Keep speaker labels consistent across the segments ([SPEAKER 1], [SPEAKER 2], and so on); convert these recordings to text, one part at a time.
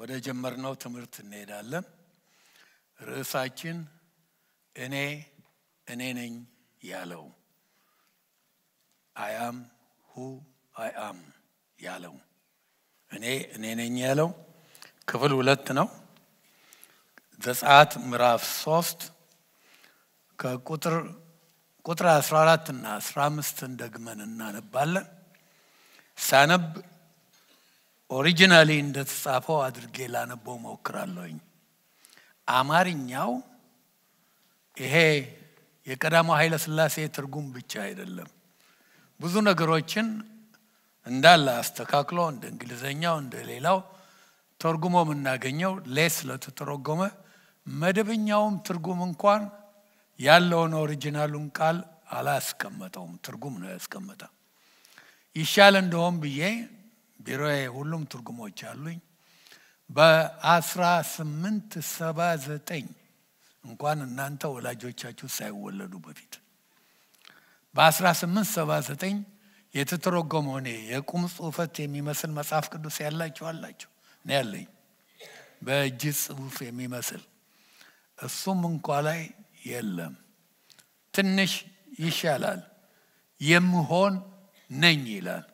[SPEAKER 1] ወደ ጀመርነው ትምህርት እንሄዳለን። ርዕሳችን እኔ እኔ ነኝ ያለው አያም ሁ አያም ያለው እኔ እኔ ነኝ ያለው ክፍል ሁለት ነው። ዘጻት ምዕራፍ ሶስት ከቁጥር ቁጥር 14 እና 15 ደግመን እናነባለን። ሳነብ ኦሪጂናሊ እንደተጻፈው አድርጌ ላነበው ሞክራለሁኝ። አማርኛው ይሄ የቀዳማው ኃይለ ስላሴ ትርጉም ብቻ አይደለም። ብዙ ነገሮችን እንዳለ አስተካክሎ እንደ እንግሊዘኛው እንደ ሌላው ተርጉሞ የምናገኘው ሌስ ስለተተረጎመ መደበኛውም ትርጉም እንኳን ያለውን ኦሪጂናሉን ቃል አላስቀመጠውም። ትርጉም ነው ያስቀመጠ። ይሻል እንደሆን ብዬ ቢሮዬ ሁሉም ትርጉሞች አሉኝ። በ1879 እንኳን እናንተ ወላጆቻችሁ ሳይወለዱ በፊት በ1879 የተተረጎመ እኔ የቁም ጽሁፈት የሚመስል መጽሐፍ ቅዱስ ያላችሁ አላችሁ? እኔ ያለኝ በእጅ ጽሁፍ የሚመስል እሱም እንኳ ላይ የለም። ትንሽ ይሻላል። የምሆን ነኝ ይላል።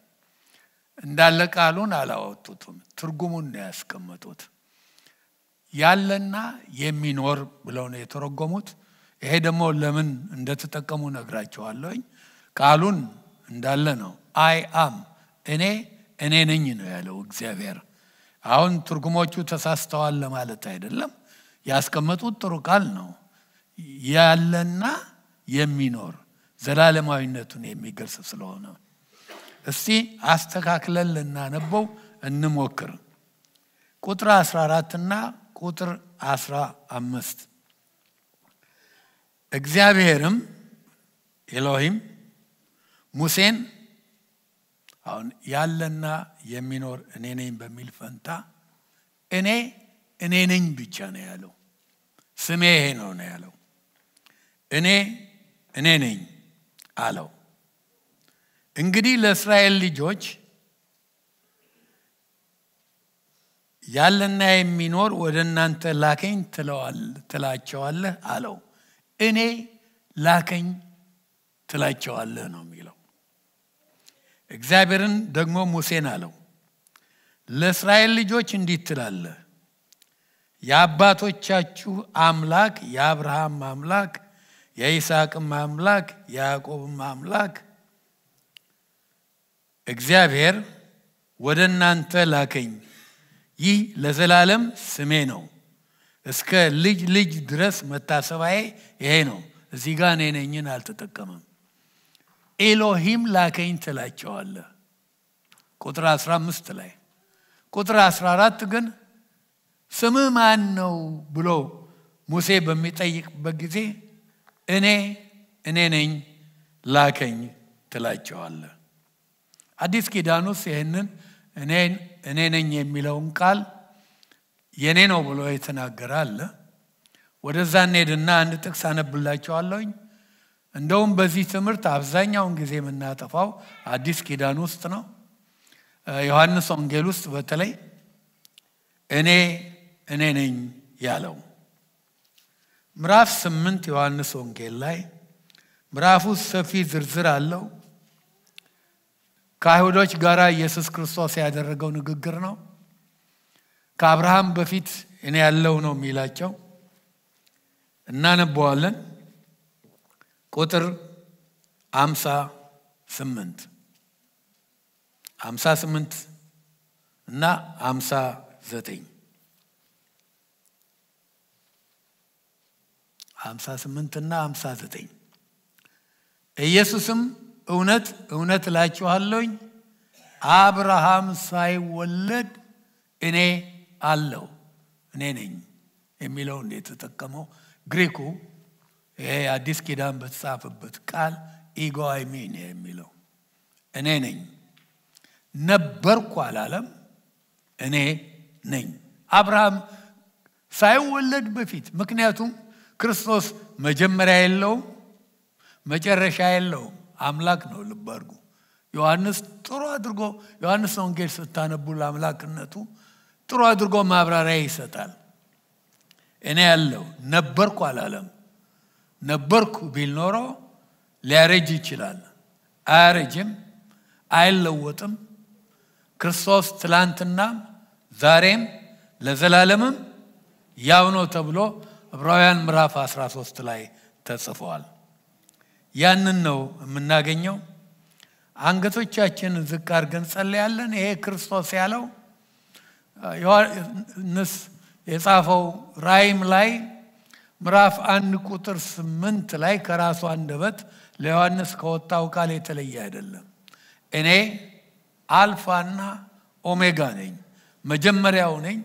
[SPEAKER 1] እንዳለ ቃሉን አላወጡትም። ትርጉሙን ነው ያስቀመጡት። ያለና የሚኖር ብለው ነው የተረጎሙት። ይሄ ደግሞ ለምን እንደተጠቀሙ ነግራቸዋለሁኝ። ቃሉን እንዳለ ነው። አይ አም እኔ እኔ ነኝ ነው ያለው እግዚአብሔር። አሁን ትርጉሞቹ ተሳስተዋል ለማለት አይደለም። ያስቀመጡት ጥሩ ቃል ነው። ያለና የሚኖር ዘላለማዊነቱን የሚገልጽ ስለሆነ እስቲ አስተካክለን ልናነበው እንሞክር። ቁጥር 14 እና ቁጥር 15 እግዚአብሔርም ኤሎሂም ሙሴን አሁን ያለና የሚኖር እኔ ነኝ በሚል ፈንታ እኔ እኔ ነኝ ብቻ ነው ያለው። ስሜ ይሄ ነው ነው ያለው። እኔ እኔ ነኝ አለው። እንግዲህ ለእስራኤል ልጆች ያለና የሚኖር ወደ እናንተ ላከኝ ትላቸዋለህ አለው። እኔ ላከኝ ትላቸዋለህ ነው የሚለው። እግዚአብሔርን ደግሞ ሙሴን አለው ለእስራኤል ልጆች እንዲህ ትላለህ የአባቶቻችሁ አምላክ የአብርሃም አምላክ የይስቅም አምላክ የያዕቆብም አምላክ እግዚአብሔር ወደ እናንተ ላከኝ። ይህ ለዘላለም ስሜ ነው። እስከ ልጅ ልጅ ድረስ መታሰባዬ ይሄ ነው። እዚህ ጋር እኔ ነኝን አልተጠቀመም። ኤሎሂም ላከኝ ትላቸዋለ ቁጥር 15 ላይ ቁጥር 14 ግን ስም ማን ነው ብሎ ሙሴ በሚጠይቅበት ጊዜ እኔ እኔ ነኝ ላከኝ ትላቸዋለ አዲስ ኪዳን ውስጥ ይህንን እኔ ነኝ የሚለውን ቃል የእኔ ነው ብሎ የተናገረ አለ። ወደዛ እንሄድና አንድ ጥቅስ አነብላችኋለሁኝ። እንደውም በዚህ ትምህርት አብዛኛውን ጊዜ የምናጠፋው አዲስ ኪዳን ውስጥ ነው። ዮሐንስ ወንጌል ውስጥ በተለይ እኔ እኔ ነኝ ያለው ምዕራፍ ስምንት ዮሐንስ ወንጌል ላይ ምዕራፉ ሰፊ ዝርዝር አለው። ከአይሁዶች ጋር ኢየሱስ ክርስቶስ ያደረገው ንግግር ነው ከአብርሃም በፊት እኔ ያለው ነው የሚላቸው እናነበዋለን ቁጥር አምሳ ስምንት አምሳ ስምንት እና አምሳ ዘጠኝ አምሳ ስምንት እና አምሳ ዘጠኝ ኢየሱስም እውነት እውነት እላችኋለሁኝ አብርሃም ሳይወለድ እኔ አለው እኔ ነኝ የሚለው እንደ የተጠቀመው ግሪኩ ይሄ አዲስ ኪዳን በተጻፈበት ቃል ኢጎ አይሚን የሚለው እኔ ነኝ ነበርኩ አላለም እኔ ነኝ አብርሃም ሳይወለድ በፊት ምክንያቱም ክርስቶስ መጀመሪያ የለውም መጨረሻ የለውም አምላክ ነው ልብ አድርጉ ዮሐንስ ጥሩ አድርጎ ዮሐንስ ወንጌል ስታነቡ ለአምላክነቱ ጥሩ አድርጎ ማብራሪያ ይሰጣል እኔ ያለው ነበርኩ አላለም ነበርኩ ቢል ኖሮ ሊያረጅ ይችላል አያረጅም አይለወጥም ክርስቶስ ትላንትና ዛሬም ለዘላለምም ያው ነው ተብሎ ዕብራውያን ምዕራፍ 13 ላይ ተጽፈዋል። ያንን ነው የምናገኘው። አንገቶቻችን ዝቅ አርገን ጸለያለን። ይሄ ክርስቶስ ያለው ዮሐንስ የጻፈው ራይም ላይ ምዕራፍ አንድ ቁጥር ስምንት ላይ ከራሱ አንደበት ለዮሐንስ ከወጣው ቃል የተለየ አይደለም። እኔ አልፋና ኦሜጋ ነኝ፣ መጀመሪያው ነኝ፣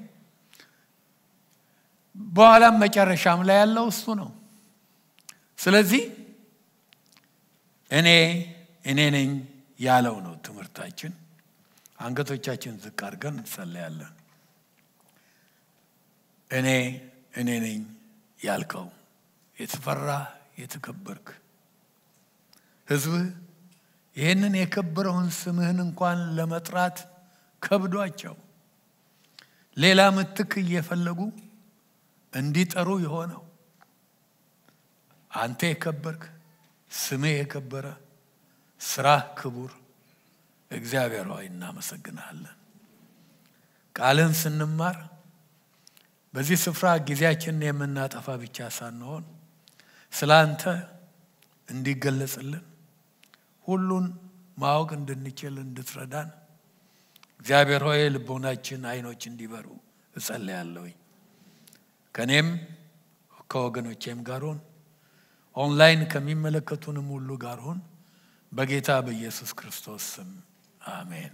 [SPEAKER 1] በኋላም መጨረሻም ላይ ያለው እሱ ነው። ስለዚህ እኔ እኔ ነኝ ያለው ነው ትምህርታችን። አንገቶቻችን ዝቅ አድርገን እንጸለያለን። እኔ እኔ ነኝ ያልከው የተፈራ የተከበርክ ህዝብ ይህንን የከበረውን ስምህን እንኳን ለመጥራት ከብዷቸው ሌላ ምትክ እየፈለጉ እንዲጠሩ የሆነው አንተ የከበርክ ስምህ የከበረ ስራ ክቡር እግዚአብሔር ሆይ እናመሰግናለን። ቃልን ስንማር በዚህ ስፍራ ጊዜያችንን የምናጠፋ ብቻ ሳንሆን ስለ አንተ እንዲገለጽልን ሁሉን ማወቅ እንድንችል እንድትረዳን እግዚአብሔር ሆይ ልቦናችን አይኖች እንዲበሩ እጸለያለሁኝ። ከእኔም ከወገኖቼም ጋር ኦንላይን ከሚመለከቱንም ሁሉ ጋር ሁን በጌታ በኢየሱስ ክርስቶስ ስም አሜን።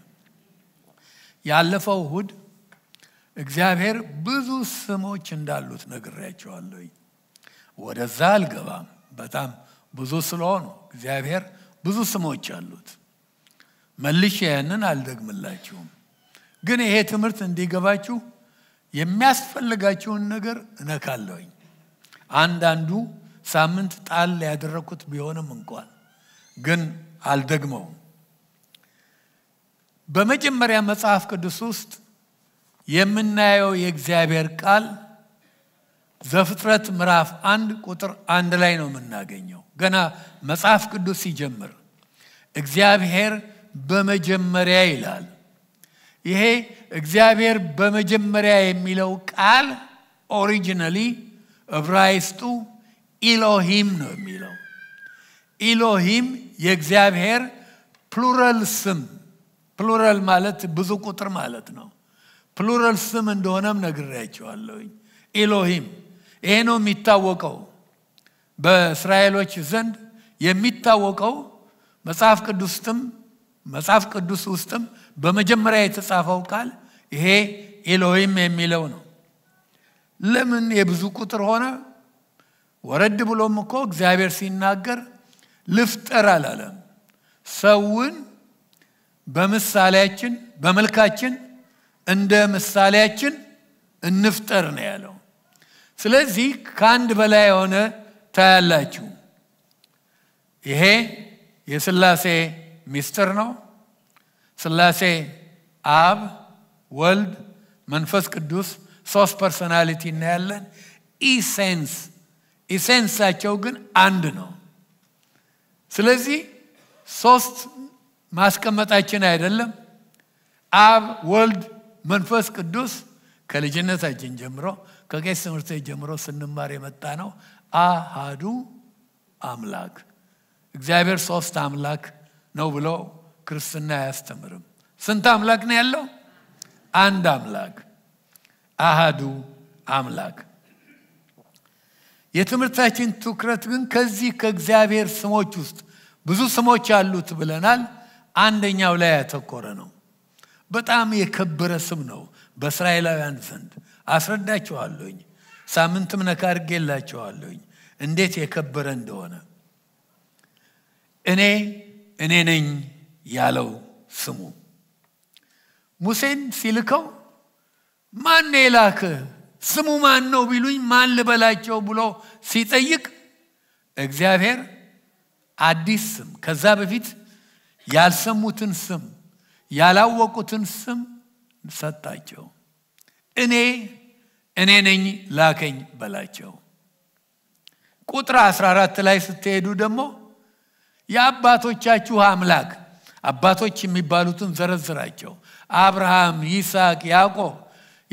[SPEAKER 1] ያለፈው እሁድ እግዚአብሔር ብዙ ስሞች እንዳሉት ነግሬያቸዋለሁ። ወደዛ አልገባም፣ በጣም ብዙ ስለሆኑ እግዚአብሔር ብዙ ስሞች አሉት። መልሼ ያንን አልደግምላችሁም፣ ግን ይሄ ትምህርት እንዲገባችሁ የሚያስፈልጋችሁን ነገር እነካለሁኝ። አንዳንዱ ሳምንት ጣል ያደረግኩት ቢሆንም እንኳን ግን አልደግመውም። በመጀመሪያ መጽሐፍ ቅዱስ ውስጥ የምናየው የእግዚአብሔር ቃል ዘፍጥረት ምዕራፍ አንድ ቁጥር አንድ ላይ ነው የምናገኘው። ገና መጽሐፍ ቅዱስ ሲጀምር እግዚአብሔር በመጀመሪያ ይላል። ይሄ እግዚአብሔር በመጀመሪያ የሚለው ቃል ኦሪጂናሊ ዕብራይስጡ ኢሎሂም ነው የሚለው ኢሎሂም የእግዚአብሔር ፕሉራል ስም ፕሉራል ማለት ብዙ ቁጥር ማለት ነው ፕሉራል ስም እንደሆነም ነግሬያቸዋለሁኝ ኢሎሂም ይሄ ነው የሚታወቀው በእስራኤሎች ዘንድ የሚታወቀው መጽሐፍ ቅዱስጥም መጽሐፍ ቅዱስ ውስጥም በመጀመሪያ የተጻፈው ቃል ይሄ ኢሎሂም የሚለው ነው ለምን የብዙ ቁጥር ሆነ ወረድ ብሎም እኮ እግዚአብሔር ሲናገር ልፍጠር አላለም። ሰውን በምሳሌያችን በመልካችን እንደ ምሳሌያችን እንፍጠር ነው ያለው። ስለዚህ ከአንድ በላይ የሆነ ታያላችሁ። ይሄ የስላሴ ሚስጥር ነው። ስላሴ አብ፣ ወልድ፣ መንፈስ ቅዱስ ሶስት ፐርሶናሊቲ እናያለን። ኢሴንስ ኢሴንሳቸው ግን አንድ ነው። ስለዚህ ሶስት ማስቀመጣችን አይደለም። አብ፣ ወልድ፣ መንፈስ ቅዱስ ከልጅነታችን ጀምሮ ከቄስ ትምህርት ጀምሮ ስንማር የመጣ ነው። አሃዱ አምላክ እግዚአብሔር ሶስት አምላክ ነው ብሎ ክርስትና አያስተምርም። ስንት አምላክ ነው ያለው? አንድ አምላክ አሃዱ አምላክ የትምህርታችን ትኩረት ግን ከዚህ ከእግዚአብሔር ስሞች ውስጥ ብዙ ስሞች አሉት ብለናል። አንደኛው ላይ ያተኮረ ነው። በጣም የከበረ ስም ነው በእስራኤላውያን ዘንድ። አስረዳችኋለሁኝ። ሳምንትም ነካ እንዴት የከበረ እንደሆነ። እኔ እኔ ነኝ ያለው ስሙ ሙሴን ሲልከው ማን የላክህ ስሙ ማን ነው ቢሉኝ ማን ልበላቸው ብሎ ሲጠይቅ እግዚአብሔር አዲስ ስም ከዛ በፊት ያልሰሙትን ስም ያላወቁትን ስም ሰጣቸው። እኔ እኔ ነኝ ላከኝ በላቸው። ቁጥር 14 ላይ ስትሄዱ ደግሞ የአባቶቻችሁ አምላክ አባቶች የሚባሉትን ዘረዝራቸው፣ አብርሃም፣ ይስቅ ያዕቆብ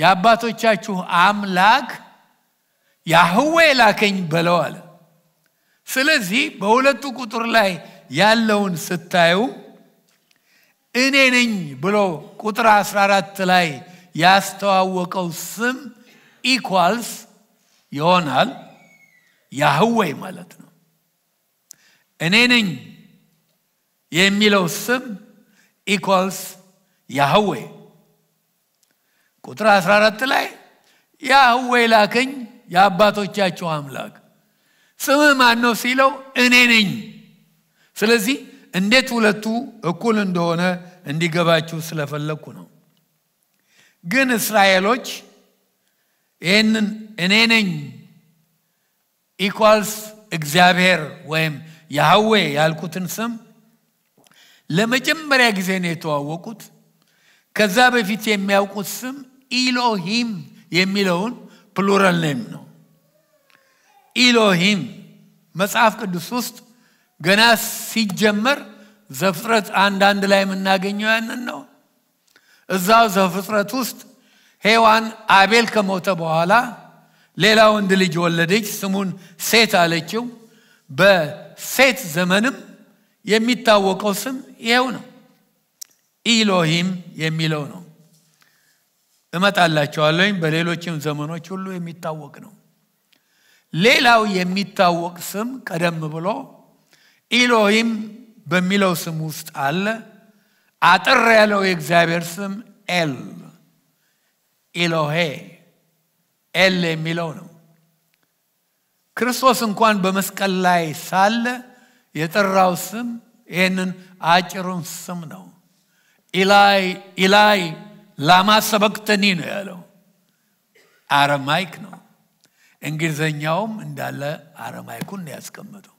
[SPEAKER 1] የአባቶቻችሁ አምላክ ያህዌ ላከኝ በለው አለ ስለዚህ በሁለቱ ቁጥር ላይ ያለውን ስታዩ እኔ ነኝ ብሎ ቁጥር 14 ላይ ያስተዋወቀው ስም ኢኳልስ ይሆናል ያህዌ ማለት ነው እኔ ነኝ የሚለው ስም ኢኳልስ ያህዌ ቁጥር 14 ላይ ያህዌ ላከኝ የአባቶቻቸው አምላክ ስምህ ማን ነው ሲለው እኔ ነኝ ስለዚህ እንዴት ሁለቱ እኩል እንደሆነ እንዲገባችሁ ስለፈለግኩ ነው ግን እስራኤሎች ይህንን እኔ ነኝ ኢኳልስ እግዚአብሔር ወይም ያህዌ ያልኩትን ስም ለመጀመሪያ ጊዜ ነው የተዋወቁት ከዛ በፊት የሚያውቁት ስም ኢሎሂም የሚለውን ፕሉራል ኔም ነው። ኢሎሂም መጽሐፍ ቅዱስ ውስጥ ገና ሲጀመር ዘፍጥረት አንዳንድ ላይ የምናገኘው ያንን ነው። እዛው ዘፍጥረት ውስጥ ሄዋን አቤል ከሞተ በኋላ ሌላ ወንድ ልጅ ወለደች፣ ስሙን ሴት አለችው። በሴት ዘመንም የሚታወቀው ስም ይኸው ነው፣ ኢሎሂም የሚለው ነው። እመጣላቸዋለሁኝ በሌሎችም ዘመኖች ሁሉ የሚታወቅ ነው ሌላው የሚታወቅ ስም ቀደም ብሎ ኢሎሂም በሚለው ስም ውስጥ አለ አጥር ያለው የእግዚአብሔር ስም ኤል ኢሎሄ ኤል የሚለው ነው ክርስቶስ እንኳን በመስቀል ላይ ሳለ የጠራው ስም ይህንን አጭሩን ስም ነው ኢላይ ኢላይ ላማ ሰበክተኒ ነው ያለው። አረማይክ ነው። እንግሊዘኛውም እንዳለ አረማይኩን ነው ያስቀመጠው።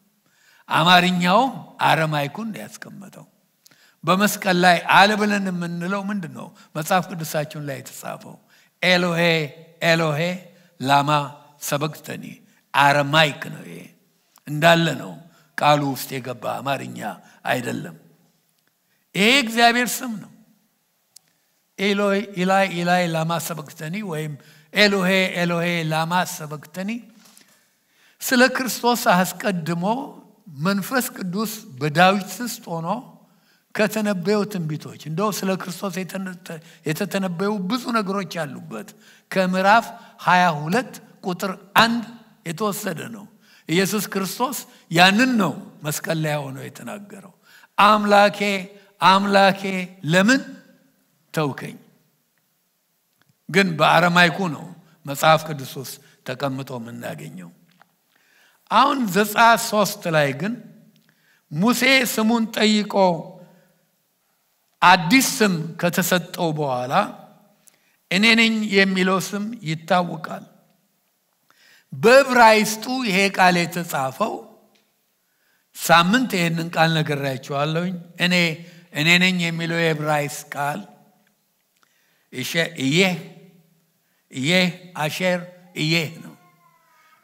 [SPEAKER 1] አማርኛውም አረማይኩን ነው ያስቀመጠው። በመስቀል ላይ አለ ብለን የምንለው ምንድን ነው? መጽሐፍ ቅዱሳችን ላይ የተጻፈው ኤሎሄ ኤሎሄ ላማ ሰበክተኒ አረማይክ ነው። ይሄ እንዳለ ነው ቃሉ ውስጥ የገባ አማርኛ አይደለም። ይሄ እግዚአብሔር ስም ነው። ኤሎሄ ኢላይ ኢላይ ላማ ሰበክተኒ ወይም ኤሎሄ ኤሎሄ ላማ ሰበክተኒ ስለ ክርስቶስ አስቀድሞ መንፈስ ቅዱስ በዳዊት ውስጥ ሆኖ ከተነበዩ ትንቢቶች እንደው ስለ ክርስቶስ የተተነበዩ ብዙ ነገሮች ያሉበት ከምዕራፍ 22 ቁጥር አንድ የተወሰደ ነው። ኢየሱስ ክርስቶስ ያንን ነው መስቀል ላይ ሆኖ የተናገረው። አምላኬ አምላኬ ለምን ተውከኝ። ግን በአረማይኩ ነው መጽሐፍ ቅዱስ ውስጥ ተቀምጦ የምናገኘው። አሁን ዘጸአት ሶስት ላይ ግን ሙሴ ስሙን ጠይቆ አዲስ ስም ከተሰጠው በኋላ እኔ ነኝ የሚለው ስም ይታወቃል። በዕብራይስጡ ይሄ ቃል የተጻፈው ሳምንት ይህንን ቃል ነገራችኋለሁኝ። እኔ እኔ ነኝ የሚለው የዕብራይስጥ ቃል יהיה, יהיה אשר יהיה.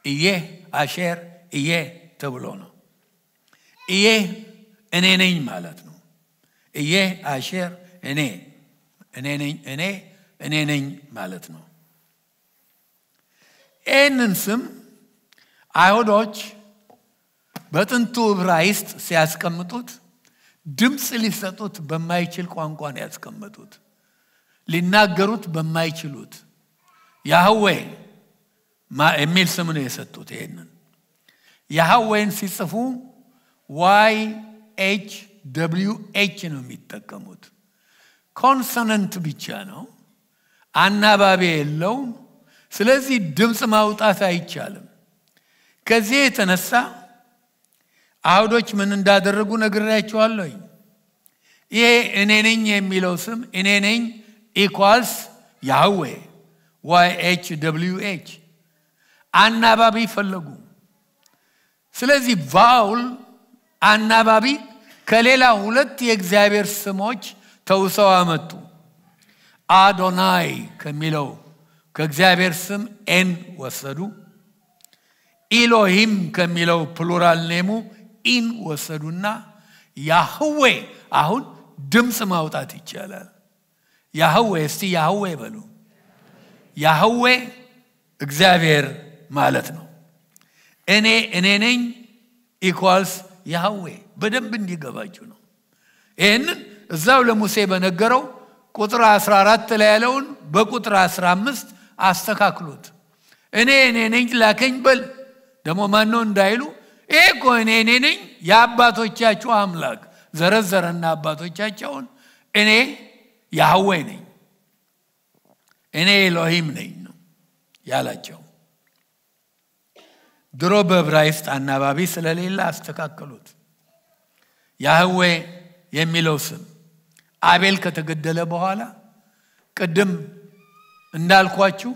[SPEAKER 1] יהיה אשר יהיה ተብሎ ነው። ይሄ እኔ ነኝ ማለት ነው። ይሄ አሸር እኔ እኔ ነኝ እኔ እኔ ነኝ ማለት ነው። ይህንን ስም አይሁዶች በጥንቱ ዕብራይስጥ ሲያስቀምጡት ድምፅ ሊሰጡት በማይችል ቋንቋ ነው ያስቀመጡት። ሊናገሩት በማይችሉት ያህዌ የሚል ስም ነው የሰጡት። ይሄንን ያህዌን ሲጽፉ ዋይ ኤች ደብሊዩ ኤች ነው የሚጠቀሙት። ኮንሰነንት ብቻ ነው፣ አናባቢ የለውም። ስለዚህ ድምፅ ማውጣት አይቻልም። ከዚህ የተነሳ አይሁዶች ምን እንዳደረጉ ነግሬያቸዋለሁኝ። ይሄ እኔ ነኝ የሚለው ስም እኔ ነኝ equals Yahweh YHWH አናባቢ ፈለጉ። ስለዚህ ቫውል አናባቢ ከሌላ ሁለት የእግዚአብሔር ስሞች ተውሰው አመጡ። አዶናይ ከሚለው ከእግዚአብሔር ስም ኤን ወሰዱ። ኢሎሂም ከሚለው ፕሉራል ኔሙ ኢን ወሰዱና ያህዌ አሁን ድምፅ ማውጣት ይቻላል። ያህዌ እስቲ ያህዌ በሉ ያህዌ እግዚአብሔር ማለት ነው እኔ እኔ ነኝ ኢኳልስ ያህዌ በደንብ እንዲገባችሁ ነው ይህንን እዛው ለሙሴ በነገረው ቁጥር 14 ላይ ያለውን በቁጥር 15 አስተካክሉት እኔ እኔ ነኝ ላከኝ በል ደግሞ ማነው እንዳይሉ ይሄ እኮ እኔ እኔ ነኝ የአባቶቻችሁ አምላክ ዘረዘረና አባቶቻቸውን እኔ ያህዌ ነኝ እኔ ኤሎሂም ነኝ ነው ያላቸው ድሮ በዕብራይስጥ አናባቢ ስለሌለ አስተካከሉት ያህዌ የሚለው ስም አቤል ከተገደለ በኋላ ቅድም እንዳልኳችሁ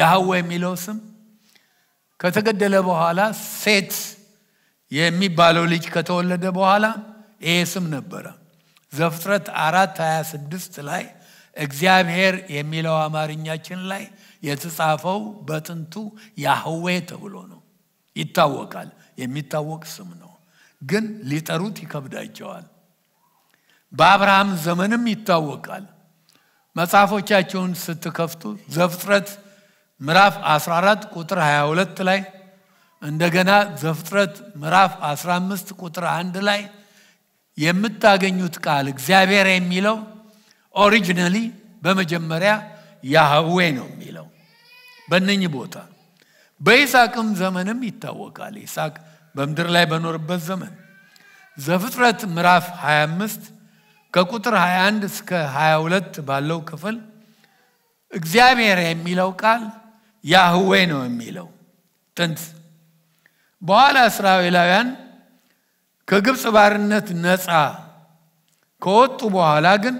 [SPEAKER 1] ያህዌ የሚለው ስም ከተገደለ በኋላ ሴት የሚባለው ልጅ ከተወለደ በኋላ ይሄ ስም ነበረ ዘፍጥረት አራት 26 ላይ እግዚአብሔር የሚለው አማርኛችን ላይ የተጻፈው በጥንቱ ያህዌ ተብሎ ነው። ይታወቃል፣ የሚታወቅ ስም ነው። ግን ሊጠሩት ይከብዳቸዋል። በአብርሃም ዘመንም ይታወቃል። መጽሐፎቻቸውን ስትከፍቱ ዘፍጥረት ምዕራፍ 14 ቁጥር 22 ላይ እንደገና ዘፍጥረት ምዕራፍ 15 ቁጥር 1 ላይ የምታገኙት ቃል እግዚአብሔር የሚለው ኦሪጂናሊ በመጀመሪያ ያህዌ ነው የሚለው በነኝ ቦታ በይስሐቅም ዘመንም ይታወቃል። ይስሐቅ በምድር ላይ በኖርበት ዘመን ዘፍጥረት ምዕራፍ 25 ከቁጥር 21 እስከ 22 ባለው ክፍል እግዚአብሔር የሚለው ቃል ያህዌ ነው የሚለው ጥንት በኋላ እስራኤላውያን ከግብፅ ባርነት ነፃ ከወጡ በኋላ ግን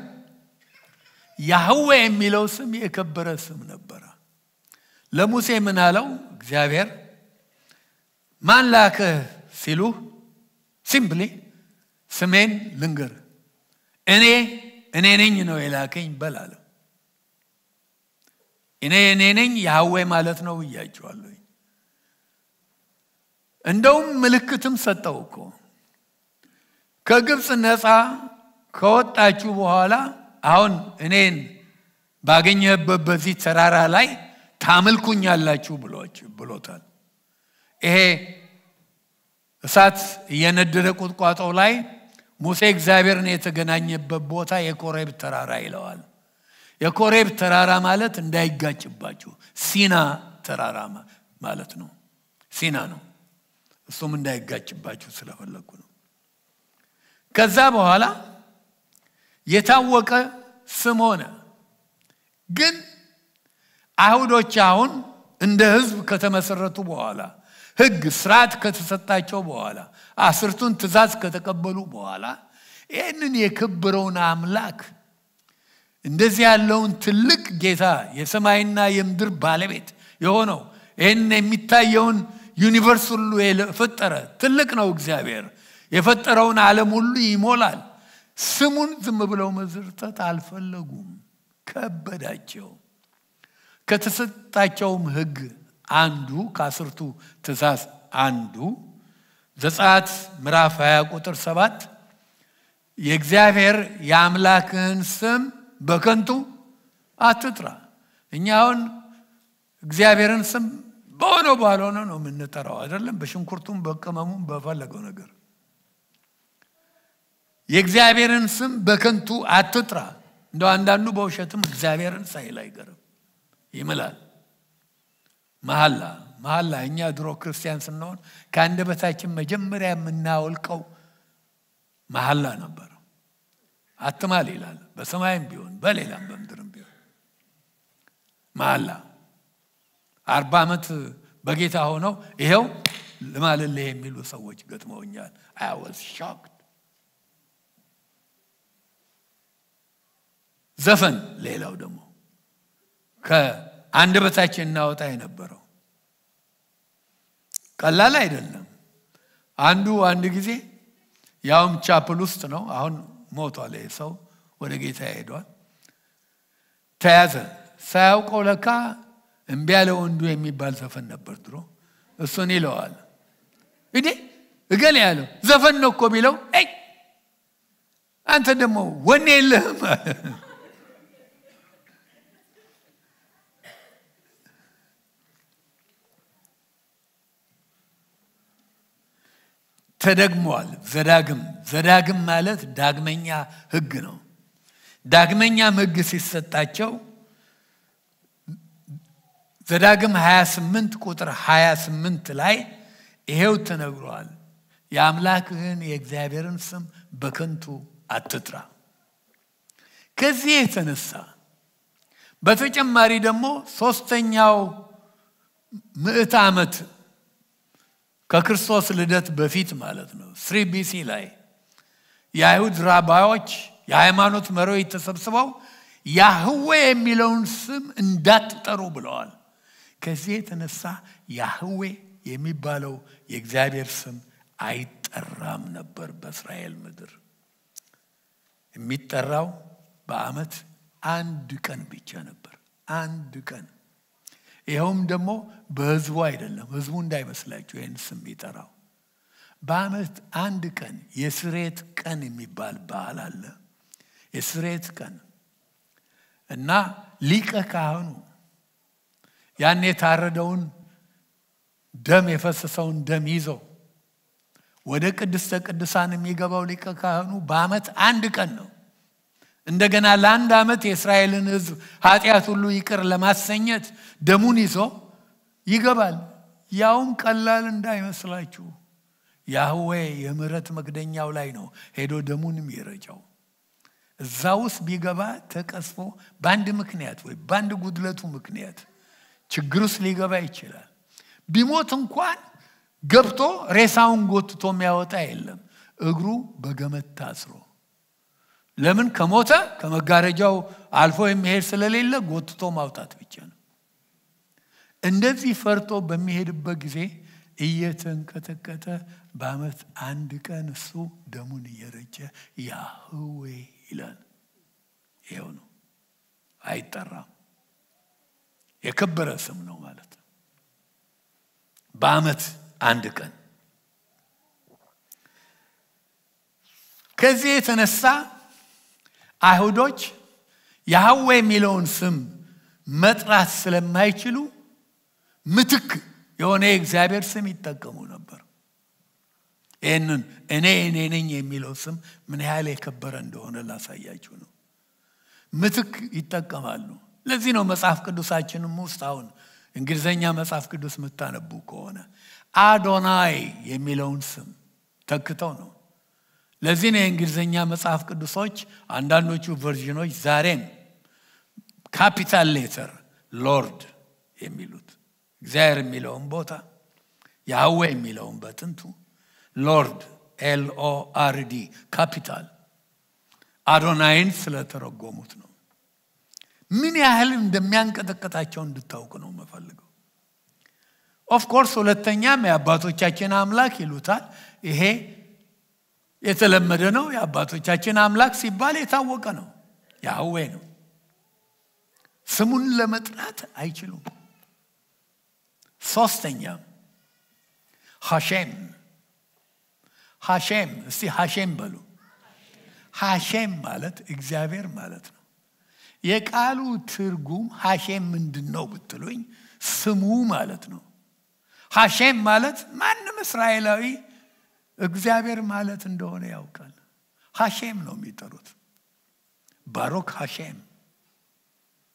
[SPEAKER 1] ያህዌ የሚለው ስም የከበረ ስም ነበረ። ለሙሴ ምን አለው እግዚአብሔር? ማን ላክህ ሲሉ ሲምፕሊ ስሜን ልንገር እኔ እኔ ነኝ ነው የላከኝ በል አለው። እኔ እኔ ነኝ ያህዌ ማለት ነው እያቸዋለሁ እንደውም ምልክትም ሰጠው እኮ ከግብፅ ነፃ ከወጣችሁ በኋላ አሁን እኔን ባገኘህበት በዚህ ተራራ ላይ ታምልኩኛላችሁ ብሎታል። ይሄ እሳት እየነደደ ቁጥቋጦ ላይ ሙሴ እግዚአብሔርን የተገናኘበት ቦታ የኮሬብ ተራራ ይለዋል። የኮሬብ ተራራ ማለት እንዳይጋጭባችሁ ሲና ተራራ ማለት ነው። ሲና ነው። እሱም እንዳይጋጭባችሁ ስለፈለግኩ ነው። ከዛ በኋላ የታወቀ ስም ሆነ። ግን አይሁዶች አሁን እንደ ህዝብ ከተመሰረቱ በኋላ ህግ፣ ስርዓት ከተሰጣቸው በኋላ አስርቱን ትእዛዝ ከተቀበሉ በኋላ ይህንን የክብረውን አምላክ እንደዚህ ያለውን ትልቅ ጌታ የሰማይና የምድር ባለቤት የሆነው ይህን የሚታየውን ዩኒቨርስ ሁሉ የፈጠረ ትልቅ ነው እግዚአብሔር የፈጠረውን ዓለም ሁሉ ይሞላል። ስሙን ዝም ብለው መዝርጠት አልፈለጉም፣ ከበዳቸው። ከተሰጣቸውም ህግ አንዱ ከአስርቱ ትእዛዝ አንዱ ዘጻት ምዕራፍ 20 ቁጥር 7 የእግዚአብሔር የአምላክህን ስም በከንቱ አትጥራ። እኛ አሁን እግዚአብሔርን ስም በሆነው ባልሆነ ነው የምንጠራው አይደለም። በሽንኩርቱም፣ በቅመሙም፣ በፈለገው ነገር የእግዚአብሔርን ስም በከንቱ አትጥራ። እንደው አንዳንዱ በውሸትም እግዚአብሔርን ሳይል አይገርም ይምላል። መሐላ መሐላ እኛ ድሮ ክርስቲያን ስንሆን ከአንድ በታችን መጀመሪያ የምናወልቀው መሐላ ነበር። አትማል ይላል። በሰማይም ቢሆን በሌላም በምድርም ቢሆን መሐላ አርባ ዓመት በጌታ ሆነው ይኸው ልማልልህ የሚሉ ሰዎች ገጥመውኛል። አይ ዘፈን፣ ሌላው ደግሞ ከአንድ በታችን እናወጣ የነበረው ቀላል አይደለም። አንዱ አንድ ጊዜ ያውም ቻፕል ውስጥ ነው። አሁን ሞቷል ሰው ወደ ጌታ ሄዷል። ተያዘ። ሳያውቀው ለካ እምቢ ወንዱ የሚባል ዘፈን ነበር ድሮ። እሱን ይለዋል እንዴ እገል ያለው ዘፈን ነው እኮ ቢለው አንተ ደግሞ ወኔ የለህም ተደግሟል ዘዳግም ዘዳግም ማለት ዳግመኛ ህግ ነው። ዳግመኛም ህግ ሲሰጣቸው ዘዳግም 28 ቁጥር 28 ላይ ይሄው ተነግሯል። የአምላክህን የእግዚአብሔርን ስም በከንቱ አትጥራ። ከዚህ የተነሳ በተጨማሪ ደግሞ ሶስተኛው ምዕት ዓመት ከክርስቶስ ልደት በፊት ማለት ነው ስሪ ቢሲ ላይ የአይሁድ ራባዮች የሃይማኖት መሪዎች ተሰብስበው ያህዌ የሚለውን ስም እንዳትጠሩ ብለዋል ከዚህ የተነሳ ያህዌ የሚባለው የእግዚአብሔር ስም አይጠራም ነበር በእስራኤል ምድር የሚጠራው በአመት አንድ ቀን ብቻ ነበር አንድ ቀን ይኸውም ደግሞ በህዝቡ አይደለም። ህዝቡ እንዳይመስላችሁ ይህን ስም ይጠራው። በአመት አንድ ቀን የስሬት ቀን የሚባል በዓል አለ። የስሬት ቀን እና ሊቀ ካህኑ ያን የታረደውን ደም የፈሰሰውን ደም ይዘው ወደ ቅድስተ ቅዱሳን የሚገባው ሊቀ ካህኑ በአመት አንድ ቀን ነው። እንደገና ለአንድ ዓመት የእስራኤልን ህዝብ ኃጢአት ሁሉ ይቅር ለማሰኘት ደሙን ይዞ ይገባል። ያውም ቀላል እንዳይመስላችሁ ያህዌ የምረት መክደኛው ላይ ነው ሄዶ ደሙን የሚረጨው። እዛ ውስጥ ቢገባ ተቀስፎ በአንድ ምክንያት ወይ በአንድ ጉድለቱ ምክንያት ችግር ውስጥ ሊገባ ይችላል። ቢሞት እንኳን ገብቶ ሬሳውን ጎትቶ የሚያወጣ የለም። እግሩ በገመት ታስሮ ለምን ከሞተ ከመጋረጃው አልፎ የሚሄድ ስለሌለ ጎትቶ ማውጣት ብቻ ነው። እንደዚህ ፈርቶ በሚሄድበት ጊዜ እየተንቀጠቀጠ በአመት አንድ ቀን እሱ ደሙን እየረጨ ያህዌ ይላል። ይኸው ነው። አይጠራም። የከበረ ስም ነው ማለት ነው። በአመት አንድ ቀን ከዚህ የተነሳ አይሁዶች የሐዌ የሚለውን ስም መጥራት ስለማይችሉ ምትክ የሆነ የእግዚአብሔር ስም ይጠቀሙ ነበር ይህንን እኔ እኔ ነኝ የሚለው ስም ምን ያህል የከበረ እንደሆነ ላሳያችሁ ነው ምትክ ይጠቀማሉ ለዚህ ነው መጽሐፍ ቅዱሳችንም ውስጥ አሁን እንግሊዝኛ መጽሐፍ ቅዱስ የምታነቡ ከሆነ አዶናይ የሚለውን ስም ተክተው ነው ለዚህ ነው የእንግሊዝኛ መጽሐፍ ቅዱሶች አንዳንዶቹ ቨርዥኖች ዛሬም ካፒታል ሌተር ሎርድ የሚሉት እግዚአብሔር የሚለውን ቦታ ያህዌ የሚለውን በጥንቱ ሎርድ ኤልኦአርዲ ካፒታል አዶናይን ስለተረጎሙት ነው ምን ያህል እንደሚያንቀጠቀጣቸው እንድታውቅ ነው መፈልገው ኦፍኮርስ ሁለተኛም የአባቶቻችን አምላክ ይሉታል ይሄ የተለመደ ነው። የአባቶቻችን አምላክ ሲባል የታወቀ ነው። ያህዌ ነው። ስሙን ለመጥራት አይችሉም። ሶስተኛ ሐሼም ሐሼም እስቲ ሐሼም በሉ። ሐሼም ማለት እግዚአብሔር ማለት ነው። የቃሉ ትርጉም ሐሼም ምንድን ነው ብትሉኝ፣ ስሙ ማለት ነው። ሐሼም ማለት ማንም እስራኤላዊ እግዚአብሔር ማለት እንደሆነ ያውቃል። ሐሼም ነው የሚጠሩት። ባሮክ ሀሼም፣ ባሮክ ሐሼም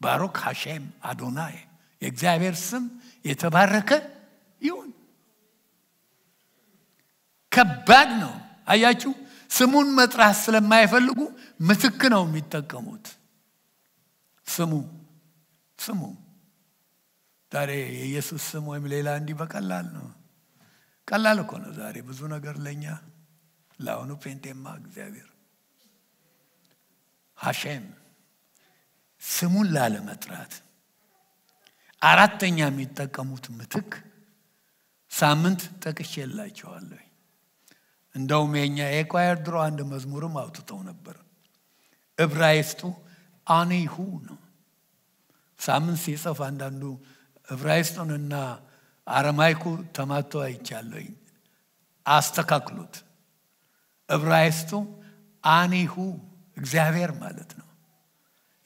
[SPEAKER 1] ባሮክ ሐሼም አዶናይ የእግዚአብሔር ስም የተባረከ ይሁን። ከባድ ነው። አያችሁ፣ ስሙን መጥራት ስለማይፈልጉ ምትክ ነው የሚጠቀሙት። ስሙ ስሙ ዛሬ የኢየሱስ ስም ወይም ሌላ እንዲህ በቀላል ነው። ቀላል እኮ ነው። ዛሬ ብዙ ነገር ለእኛ ለአሁኑ ፔንቴማ እግዚአብሔር ሀሸም ስሙን ላለመጥራት አራተኛ የሚጠቀሙት ምትክ ሳምንት ጠቅሼ የላቸዋለሁ። እንደውም የኛ የኳየር ድሮ አንድ መዝሙርም አውጥተው ነበር። እብራይስጡ አኔሁ ነው። ሳምንት ሲጽፍ አንዳንዱ እብራይስጡንና አረማይኩ ተማቶ አይቻለኝ። አስተካክሉት። እብራይስቱ አኒሁ እግዚአብሔር ማለት ነው፣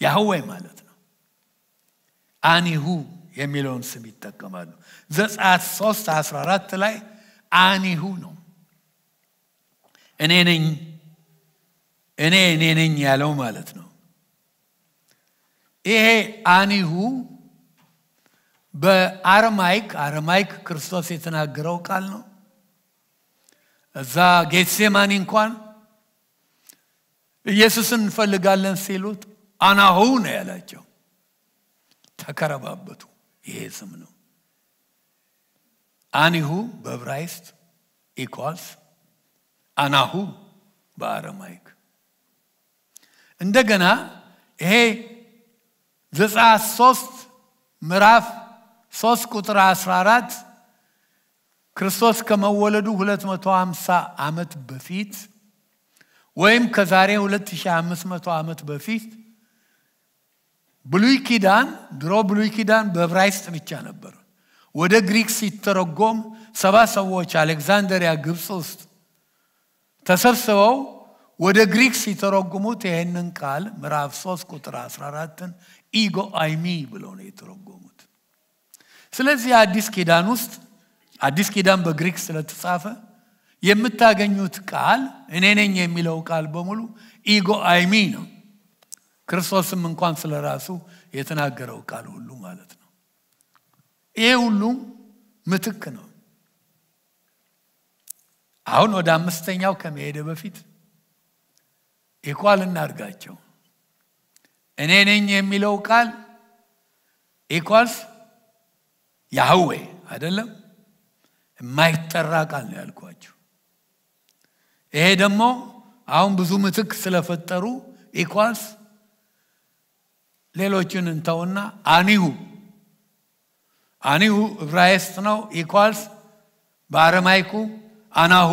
[SPEAKER 1] ያህዌ ማለት ነው። አኒሁ የሚለውን ስም ይጠቀማሉ። ዘጸአት 3 14 ላይ አኒሁ ነው። እኔ ነኝ እኔ እኔ ነኝ ያለው ማለት ነው። ይሄ አኒሁ በአረማይክ አረማይክ ክርስቶስ የተናገረው ቃል ነው። እዛ ጌትሴማኒ እንኳን ኢየሱስን እንፈልጋለን ሲሉት አናሁ ነው ያላቸው። ተከረባበቱ። ይሄ ስም ነው። አኒሁ በብራይስት ኢኳልስ አናሁ በአረማይክ እንደገና ይሄ ዘጸአት ሶስት ምዕራፍ ሶስት ቁጥር 14 ክርስቶስ ከመወለዱ 250 ዓመት በፊት ወይም ከዛሬ 2500 ዓመት በፊት ብሉይ ኪዳን ድሮ ብሉይ ኪዳን በዕብራይስጥ ብቻ ነበር። ወደ ግሪክ ሲተረጎም ሰባ ሰዎች አሌክዛንደሪያ ግብፅ ውስጥ ተሰብስበው ወደ ግሪክ ሲተረጉሙት ይህንን ቃል ምዕራፍ 3 ቁጥር 14ን ኢጎ አይሚ ብለው ነው የተረጎሙ ስለዚህ አዲስ ኪዳን ውስጥ አዲስ ኪዳን በግሪክ ስለተጻፈ የምታገኙት ቃል እኔ ነኝ የሚለው ቃል በሙሉ ኢጎ አይሚ ነው። ክርስቶስም እንኳን ስለ ራሱ የተናገረው ቃል ሁሉ ማለት ነው። ይሄ ሁሉም ምትክ ነው። አሁን ወደ አምስተኛው ከመሄደ በፊት ኢኳል እናርጋቸው እኔ ነኝ የሚለው ቃል ኢኳልስ ያህዌ አይደለም የማይጠራ ቃል ነው ያልኳቸው። ይሄ ደግሞ አሁን ብዙ ምትክ ስለፈጠሩ ኢኳልስ ሌሎችን እንተውና አኒሁ አኒሁ እብራይስት ነው። ኢኳልስ በአረማይኩ አናሁ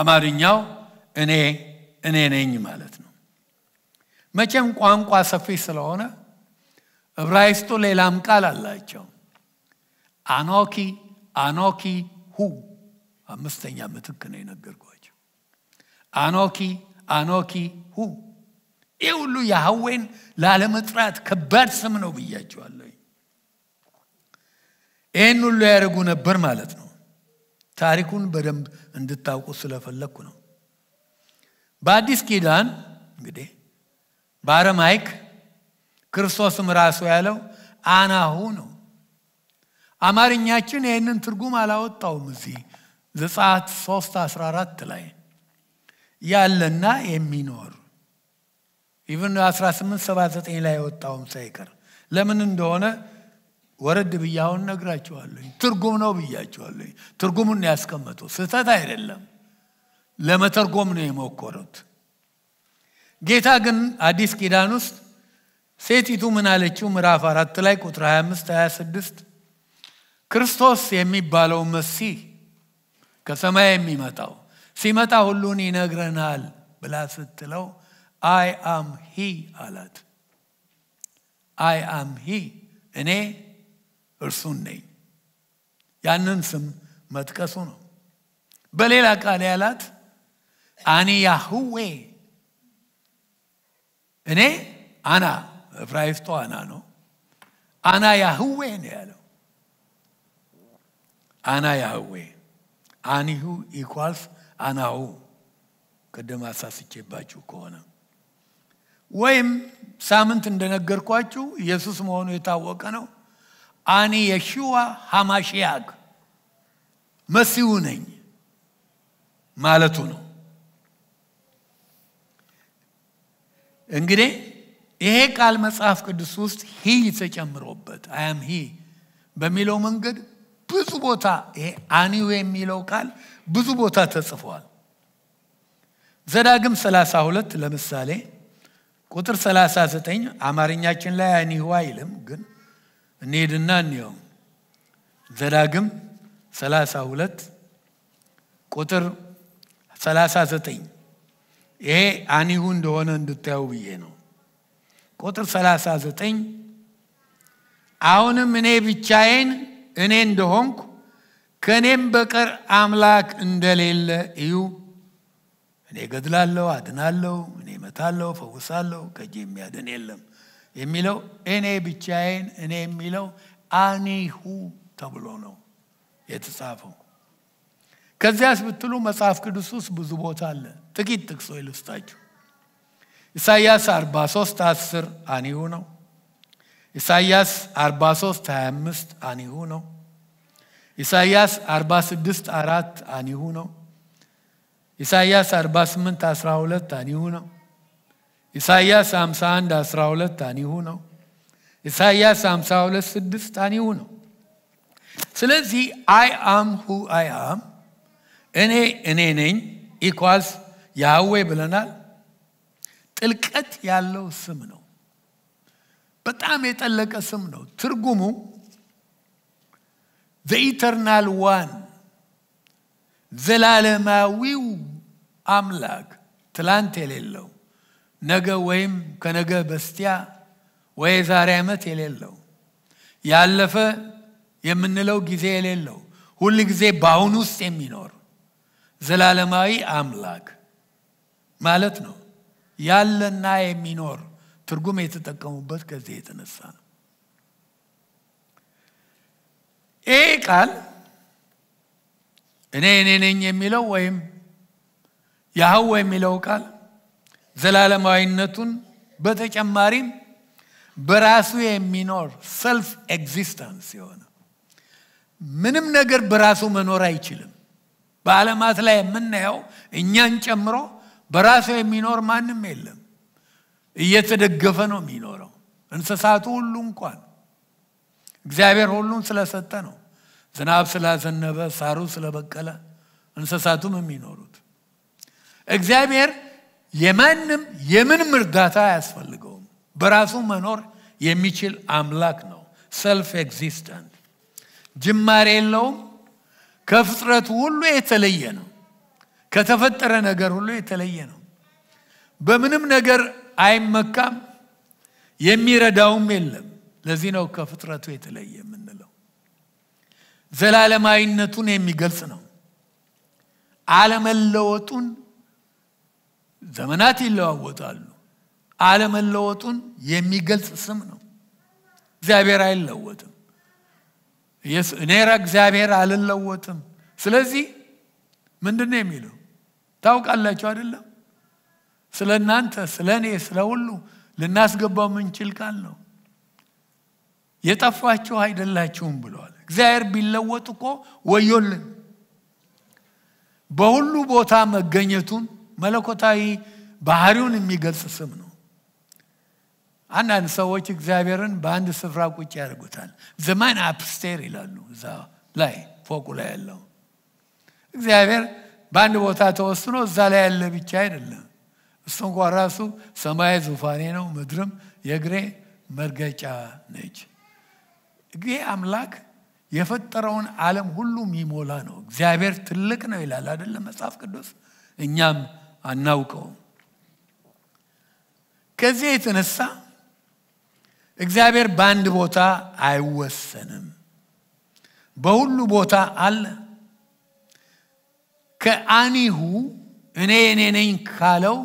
[SPEAKER 1] አማርኛው እኔ እኔ ነኝ ማለት ነው። መቼም ቋንቋ ሰፊ ስለሆነ እብራይስጡ ሌላም ቃል አላቸው አኖኪ አኖኪ ሁ አምስተኛ ምትክ ነው የነገርኳቸው አኖኪ አኖኪ ሁ ይህ ሁሉ የሐዌን ላለመጥራት ከባድ ስም ነው ብያቸዋለሁ ይህን ሁሉ ያደርጉ ነበር ማለት ነው ታሪኩን በደንብ እንድታውቁ ስለፈለግኩ ነው በአዲስ ኪዳን እንግዲህ ባረማይክ ክርስቶስም ራሱ ያለው አናሁ ነው። አማርኛችን ይህንን ትርጉም አላወጣውም። እዚህ ዘጸአት 3 14 ላይ ያለና የሚኖር ኢቨን 1879 ላይ የወጣውም ሳይቀር ለምን እንደሆነ ወረድ ብያሁን ነግራችኋለኝ። ትርጉም ነው ብያችኋለኝ። ትርጉሙን ያስቀመጡ ስህተት አይደለም። ለመተርጎም ነው የሞከሩት። ጌታ ግን አዲስ ኪዳን ውስጥ ሴቲቱ ምን አለችው? ምዕራፍ አራት ላይ ቁጥር 25 26 ክርስቶስ የሚባለው መሲህ ከሰማይ የሚመጣው ሲመጣ ሁሉን ይነግረናል ብላ ስትለው አይ አም ሂ አላት። አይ አም ሂ እኔ እርሱን ነኝ። ያንን ስም መጥቀሱ ነው። በሌላ ቃል ያላት አኒ ያህዌ እኔ አና ዕብራይስጡ አና ነው። አና ያህዌ ነው ያለው። አና ያህዌ አኒሁ ኢኳልስ አናሁ ቅድም አሳስቼባችሁ ከሆነ ወይም ሳምንት እንደነገርኳችሁ ኢየሱስ መሆኑ የታወቀ ነው። አኒ የሽዋ ሐማሽያግ መሲሁ ነኝ ማለቱ ነው። እንግዲህ ይሄ ቃል መጽሐፍ ቅዱስ ውስጥ ሂ ተጨምሮበት አያም ሂ በሚለው መንገድ ብዙ ቦታ ይሄ አኒው የሚለው ቃል ብዙ ቦታ ተጽፏል። ዘዳግም 32 ለምሳሌ ቁጥር 39 አማርኛችን ላይ አኒሁ አይልም፣ ግን እንሄድና እንየው። ዘዳግም 32 ቁጥር 39 ይሄ አኒሁ እንደሆነ እንድታየው ብዬ ነው። ቁጥር 39 አሁንም እኔ ብቻዬን እኔ እንደሆንኩ ከእኔም በቀር አምላክ እንደሌለ እዩ። እኔ ገድላለሁ፣ አድናለሁ፣ እኔ መታለሁ፣ ፈውሳለሁ፣ ከእጄ የሚያድን የለም የሚለው እኔ ብቻዬን እኔ የሚለው አኒሁ ተብሎ ነው የተጻፈው። ከዚያስ ብትሉ መጽሐፍ ቅዱስ ውስጥ ብዙ ቦታ አለ። ጥቂት ጥቅሶ ይልስታችሁ ኢሳይያስ 43 10 አኒሁ ነው። ኢሳይያስ 43 25 አኒሁ ነው። ኢሳይያስ 46 4 አኒሁ ነው። ኢሳይያስ 48 12 አኒሁ ነው። ኢሳይያስ 51 12 አኒሁ ነው። ኢሳይያስ 52 6 አኒሁ ነው። ስለዚህ አይ አም ሁ አይ አም እኔ እኔ ነኝ ኢኳልስ ያህዌ ብለናል። ጥልቀት ያለው ስም ነው። በጣም የጠለቀ ስም ነው። ትርጉሙ ዘኢተርናል ዋን ዘላለማዊው አምላክ ትላንት የሌለው ነገ ወይም ከነገ በስቲያ ወይ ዛሬ ዓመት የሌለው ያለፈ የምንለው ጊዜ የሌለው ሁል ጊዜ በአሁን ውስጥ የሚኖር ዘላለማዊ አምላክ ማለት ነው። ያለና የሚኖር ትርጉም የተጠቀሙበት ከዚህ የተነሳ ነው። ይህ ቃል እኔ እኔ ነኝ የሚለው ወይም ያህው የሚለው ቃል ዘላለማዊነቱን በተጨማሪም በራሱ የሚኖር ሰልፍ ኤግዚስተንስ የሆነ ምንም ነገር በራሱ መኖር አይችልም። በዓለማት ላይ የምናየው እኛን ጨምሮ በራሱ የሚኖር ማንም የለም። እየተደገፈ ነው የሚኖረው። እንስሳቱ ሁሉ እንኳን እግዚአብሔር ሁሉን ስለሰጠ ነው። ዝናብ ስላዘነበ፣ ሳሩ ስለበቀለ እንስሳቱም የሚኖሩት እግዚአብሔር የማንም የምንም እርዳታ አያስፈልገውም። በራሱ መኖር የሚችል አምላክ ነው። ሰልፍ ኤግዚስተንት ጅማሬ የለውም። ከፍጥረቱ ሁሉ የተለየ ነው። ከተፈጠረ ነገር ሁሉ የተለየ ነው። በምንም ነገር አይመካም፣ የሚረዳውም የለም። ለዚህ ነው ከፍጥረቱ የተለየ የምንለው። ዘላለማዊነቱን የሚገልጽ ነው። አለመለወጡን ዘመናት ይለዋወጣሉ። አለመለወጡን የሚገልጽ ስም ነው። እግዚአብሔር አይለወጥም። እኔራ እግዚአብሔር አልለወጥም። ስለዚህ ምንድን ነው የሚለው? ታውቃላችሁ አይደለም? ስለ እናንተ፣ ስለ እኔ፣ ስለ ሁሉ ልናስገባው ምንችል ቃል ነው። የጠፋችሁ አይደላችሁም ብለዋል። እግዚአብሔር ቢለወጥ እኮ ወዮልን። በሁሉ ቦታ መገኘቱን መለኮታዊ ባህሪውን የሚገልጽ ስም ነው። አንዳንድ ሰዎች እግዚአብሔርን በአንድ ስፍራ ቁጭ ያደርጉታል። ዘማን አፕስቴር ይላሉ። እዛ ላይ ፎቁ ላይ ያለው እግዚአብሔር በአንድ ቦታ ተወስኖ እዛ ላይ ያለ ብቻ አይደለም። እሱ እንኳ ራሱ ሰማይ ዙፋኔ ነው፣ ምድርም የእግሬ መርገጫ ነች። ይሄ አምላክ የፈጠረውን ዓለም ሁሉ የሚሞላ ነው። እግዚአብሔር ትልቅ ነው ይላል አይደለም መጽሐፍ ቅዱስ። እኛም አናውቀውም። ከዚህ የተነሳ እግዚአብሔር በአንድ ቦታ አይወሰንም፣ በሁሉ ቦታ አለ። ከአኒሁ እኔ እኔ ነኝ ካለው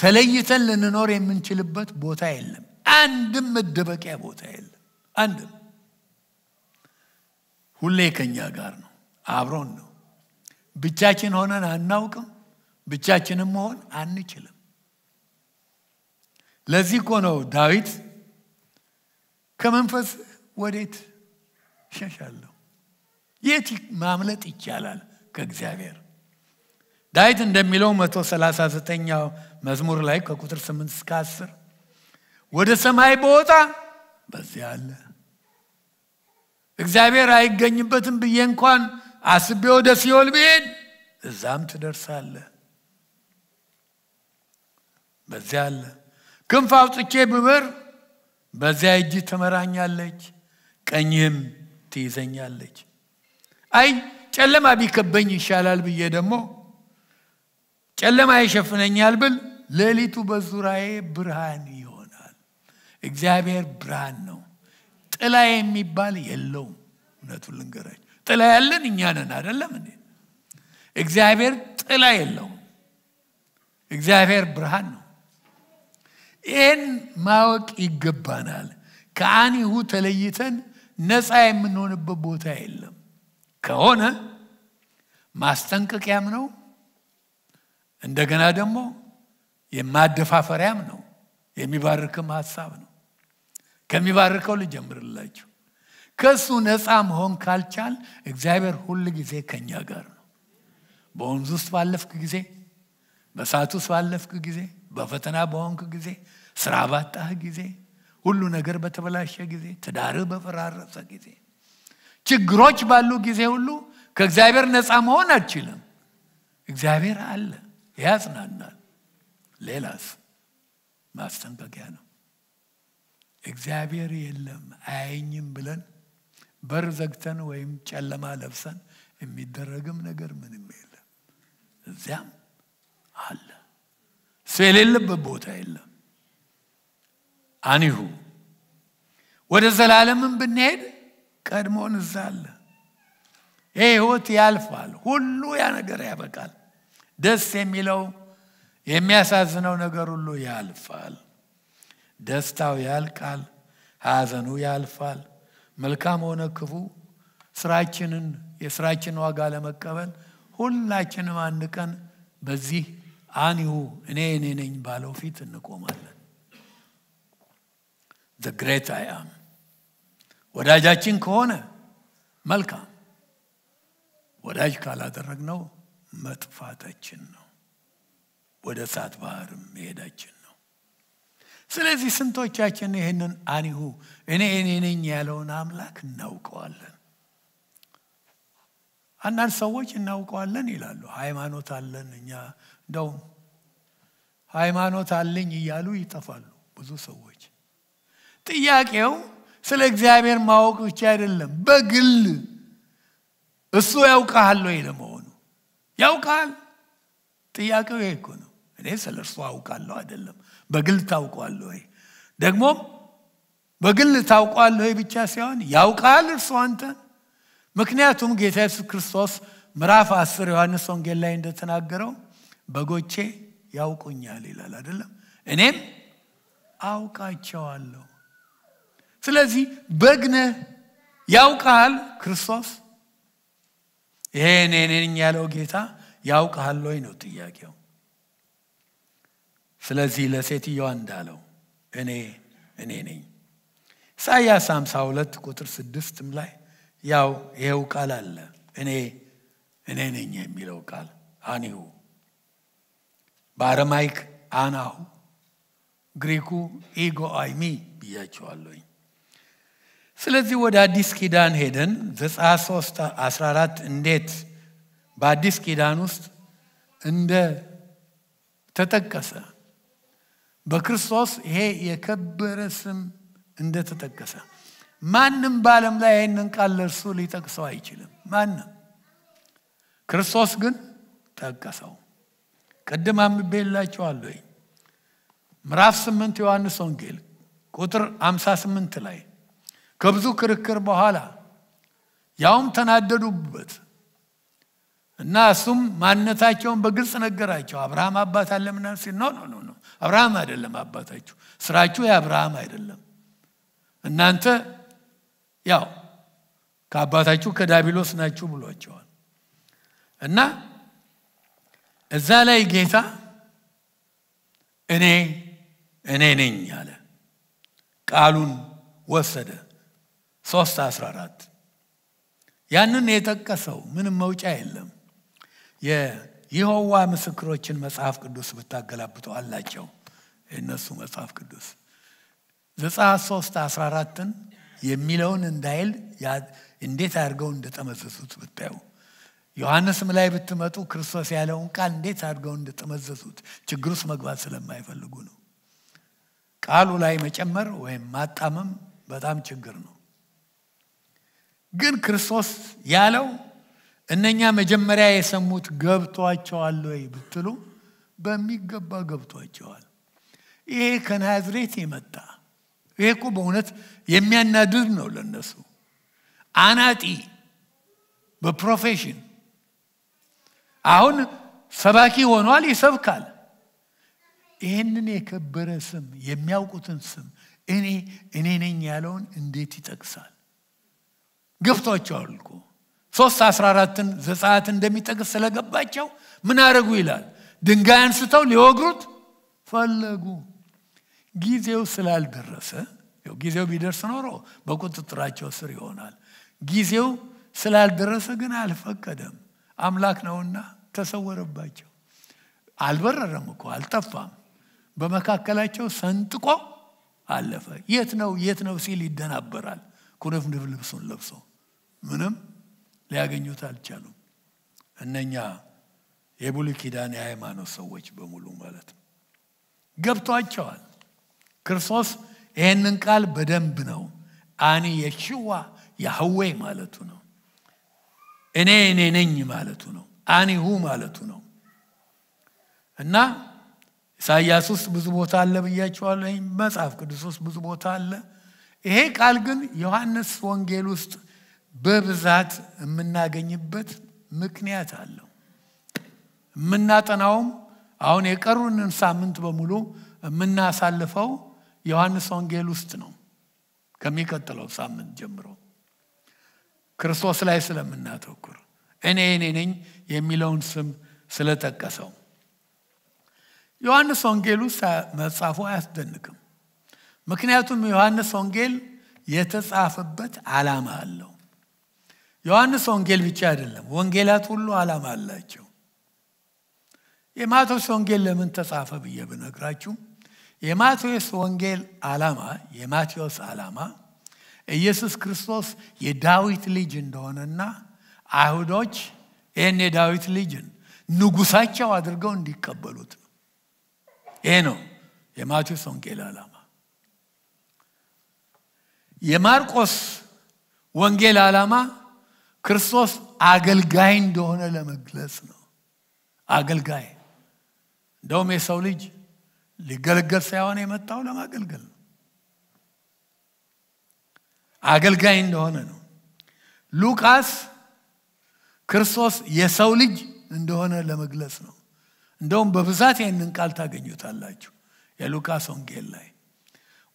[SPEAKER 1] ተለይተን ልንኖር የምንችልበት ቦታ የለም። አንድም መደበቂያ ቦታ የለም። አንድም ሁሌ ከኛ ጋር ነው፣ አብሮን ነው። ብቻችን ሆነን አናውቅም፣ ብቻችንም መሆን አንችልም። ለዚህ እኮ ነው ዳዊት ከመንፈስ ወዴት ሸሻለሁ? የት ማምለጥ ይቻላል? ከእግዚአብሔር ዳዊት እንደሚለው 139ኛው መዝሙር ላይ ከቁጥር 8 እስከ 10 ወደ ሰማይ በወጣ በዚያ አለ እግዚአብሔር አይገኝበትም ብዬ እንኳን አስቤ ወደ ሲኦል ብሄድ እዛም ትደርሳለ በዚያ አለ ክንፍ አውጥቼ ብበር በዚያ እጅ ትመራኛለች ቀኝህም ትይዘኛለች አይ ጨለማ ቢከበኝ ይሻላል ብዬ ደግሞ ጨለማ ይሸፍነኛል ብል ሌሊቱ በዙራዬ ብርሃን ይሆናል። እግዚአብሔር ብርሃን ነው። ጥላ የሚባል የለውም። እውነቱን ልንገራች ጥላ ያለን እኛንን አደለም አይደለም እግዚአብሔር ጥላ የለውም። እግዚአብሔር ብርሃን ነው። ይህን ማወቅ ይገባናል። ከአኒሁ ተለይተን ነፃ የምንሆንበት ቦታ የለም። ከሆነ ማስጠንቀቂያም ነው። እንደገና ደግሞ የማደፋፈሪያም ነው። የሚባርክም ሀሳብ ነው። ከሚባርከው ልጀምርላችሁ። ከእሱ ነፃ መሆን ካልቻል እግዚአብሔር ሁል ጊዜ ከእኛ ጋር ነው። በወንዝ ውስጥ ባለፍክ ጊዜ፣ በሳት ውስጥ ባለፍክ ጊዜ፣ በፈተና በሆንክ ጊዜ፣ ስራ ባጣህ ጊዜ፣ ሁሉ ነገር በተበላሸ ጊዜ፣ ትዳርህ በፈራረሰ ጊዜ ችግሮች ባሉ ጊዜ ሁሉ ከእግዚአብሔር ነፃ መሆን አችልም እግዚአብሔር አለ፣ ያጽናናል። ሌላስ ማስጠንቀቂያ ነው። እግዚአብሔር የለም አያኝም ብለን በር ዘግተን ወይም ጨለማ ለብሰን የሚደረግም ነገር ምንም የለም። እዚያም አለ። እሱ የሌለበት ቦታ የለም። አኒሁ ወደ ዘላለምን ብንሄድ ቀድሞን እዛ አለ። ይህ ህይወት ያልፋል። ሁሉ ያ ነገር ያበቃል። ደስ የሚለው የሚያሳዝነው ነገር ሁሉ ያልፋል። ደስታው ያልቃል፣ ሀዘኑ ያልፋል። መልካም ሆነ ክፉ ስራችንን የስራችን ዋጋ ለመቀበል ሁላችንም አንድ ቀን በዚህ አንሁ እኔ እኔ ነኝ ባለው ፊት እንቆማለን። ዘግሬት አያም ወዳጃችን ከሆነ መልካም፣ ወዳጅ ካላደረግነው መጥፋታችን ነው፣ ወደ እሳት ባህርም መሄዳችን ነው። ስለዚህ ስንቶቻችን ይህንን አኒሁ እኔ እኔ ነኝ ያለውን አምላክ እናውቀዋለን? አንዳንድ ሰዎች እናውቀዋለን ይላሉ። ሃይማኖት አለን እኛ እንደውም ሃይማኖት አለኝ እያሉ ይጠፋሉ ብዙ ሰዎች። ጥያቄው ስለ እግዚአብሔር ማወቅ ብቻ አይደለም፣ በግል እሱ ያውቃሃል ወይ ለመሆኑ ያውቃል። ጥያቄው ይሄ እኮ ነው። እኔ ስለ እርሱ አውቃለሁ አይደለም፣ በግል ታውቋል ወይ ደግሞም በግል ታውቋል ወይ ብቻ ሲሆን ያውቃል እርሱ አንተ ምክንያቱም ጌታ የሱስ ክርስቶስ ምዕራፍ አስር ዮሐንስ ወንጌል ላይ እንደተናገረው በጎቼ ያውቁኛል ይላል አይደለም፣ እኔም አውቃቸዋለሁ ስለዚህ በግነ ያውቃል ክርስቶስ ይሄ እኔ ያለው ጌታ ያውቃል ወይ ነው ጥያቄው ስለዚህ ለሴትዮዋ እንዳለው እኔ እኔ ነኝ ኢሳያስ 52 ቁጥር ስድስትም ላይ ያው ይሄው ቃል አለ እኔ እኔ ነኝ የሚለው ቃል አኒሁ በአረማይክ አናሁ ግሪኩ ኢጎ አይሚ ብያቸዋለኝ ስለዚህ ወደ አዲስ ኪዳን ሄደን ዘጸአት 3 14 እንዴት በአዲስ ኪዳን ውስጥ እንደ ተጠቀሰ በክርስቶስ ይሄ የከበረ ስም እንደተጠቀሰ ማንም በዓለም ላይ ይህንን ቃል ለእርሱ ሊጠቅሰው አይችልም። ማንም ክርስቶስ ግን ጠቀሰው። ቅድም አንብቤላችኋለሁ። ምዕራፍ ስምንት ዮሐንስ ወንጌል ቁጥር 58 ላይ ከብዙ ክርክር በኋላ ያውም ተናደዱበት እና እሱም ማንነታቸውን በግልጽ ነገራቸው። አብርሃም አባት አለምና ሲል ኖ ኖ ኖ አብርሃም አይደለም አባታችሁ፣ ስራችሁ የአብርሃም አይደለም። እናንተ ያው ከአባታችሁ ከዳቢሎስ ናችሁ ብሏቸዋል። እና እዛ ላይ ጌታ እኔ እኔ ነኝ አለ። ቃሉን ወሰደ። 3 14 ያንን የጠቀሰው ምንም መውጫ የለም። የይሆዋ ምስክሮችን መጽሐፍ ቅዱስ ብታገላብጠው አላቸው። የእነሱ መጽሐፍ ቅዱስ ዘጸአት 3 14 የሚለውን እንዳይል እንዴት አድርገው እንደጠመዘዙት ብታዩ ዮሐንስም ላይ ብትመጡ ክርስቶስ ያለውን ቃል እንዴት አድርገው እንደጠመዘዙት ችግር ውስጥ መግባት ስለማይፈልጉ ነው። ቃሉ ላይ መጨመር ወይም ማጣመም በጣም ችግር ነው። ግን ክርስቶስ ያለው እነኛ መጀመሪያ የሰሙት ገብቷቸዋል ወይ ብትሉ በሚገባ ገብቷቸዋል። ይሄ ከናዝሬት የመጣ ይሄ እኮ በእውነት የሚያናድድ ነው ለነሱ። አናጢ በፕሮፌሽን አሁን ሰባኪ ሆኗል፣ ይሰብካል። ይህንን የከበረ ስም የሚያውቁትን ስም እኔ እኔ ነኝ ያለውን እንዴት ይጠቅሳል? ግፍቶች አሉ ሶስት አስራ አራትን ዘጻት እንደሚጠቅስ ስለገባቸው ምን አረጉ ይላል ድንጋይ አንስተው ሊወግሩት ፈለጉ ጊዜው ስላልደረሰ ጊዜው ቢደርስ ኖሮ በቁጥጥራቸው ስር ይሆናል ጊዜው ስላልደረሰ ግን አልፈቀደም አምላክ ነውና ተሰወረባቸው አልበረረም እኮ አልጠፋም በመካከላቸው ሰንጥቆ አለፈ የት ነው የት ነው ሲል ይደናበራል ኩነፍንፍ ልብሱን ለብሶ ምንም ሊያገኙት አልቻሉም። እነኛ የብሉይ ኪዳን የሃይማኖት ሰዎች በሙሉ ማለት ነው። ገብቷቸዋል። ክርስቶስ ይህንን ቃል በደንብ ነው አኒ የሽዋ ያህዌ ማለቱ ነው። እኔ እኔ ነኝ ማለቱ ነው። አኒሁ ማለቱ ነው እና ኢሳያስ ውስጥ ብዙ ቦታ አለ ብያቸዋለሁ። መጽሐፍ ቅዱስ ውስጥ ብዙ ቦታ አለ። ይሄ ቃል ግን ዮሐንስ ወንጌል ውስጥ በብዛት የምናገኝበት ምክንያት አለው። የምናጠናውም አሁን የቀሩንን ሳምንት በሙሉ የምናሳልፈው ዮሐንስ ወንጌል ውስጥ ነው። ከሚቀጥለው ሳምንት ጀምሮ ክርስቶስ ላይ ስለምናተኩር እኔ እኔ ነኝ የሚለውን ስም ስለጠቀሰው ዮሐንስ ወንጌል ውስጥ መጽሐፉ አያስደንቅም። ምክንያቱም ዮሐንስ ወንጌል የተጻፈበት ዓላማ አለው። ዮሐንስ ወንጌል ብቻ አይደለም ወንጌላት ሁሉ አላማ አላቸው የማቴዎስ ወንጌል ለምን ተጻፈ ብዬ ብነግራችሁ የማቴዎስ ወንጌል ዓላማ የማቴዎስ ዓላማ ኢየሱስ ክርስቶስ የዳዊት ልጅ እንደሆነና አይሁዶች ይህን የዳዊት ልጅን ንጉሳቸው አድርገው እንዲቀበሉት ነው ይሄ ነው የማቴዎስ ወንጌል ዓላማ የማርቆስ ወንጌል ዓላማ ክርስቶስ አገልጋይ እንደሆነ ለመግለጽ ነው። አገልጋይ እንደውም የሰው ልጅ ሊገለገል ሳይሆን የመጣው ለማገልገል ነው። አገልጋይ እንደሆነ ነው። ሉቃስ ክርስቶስ የሰው ልጅ እንደሆነ ለመግለጽ ነው። እንደውም በብዛት ይህንን ቃል ታገኙታላችሁ የሉቃስ ወንጌል ላይ።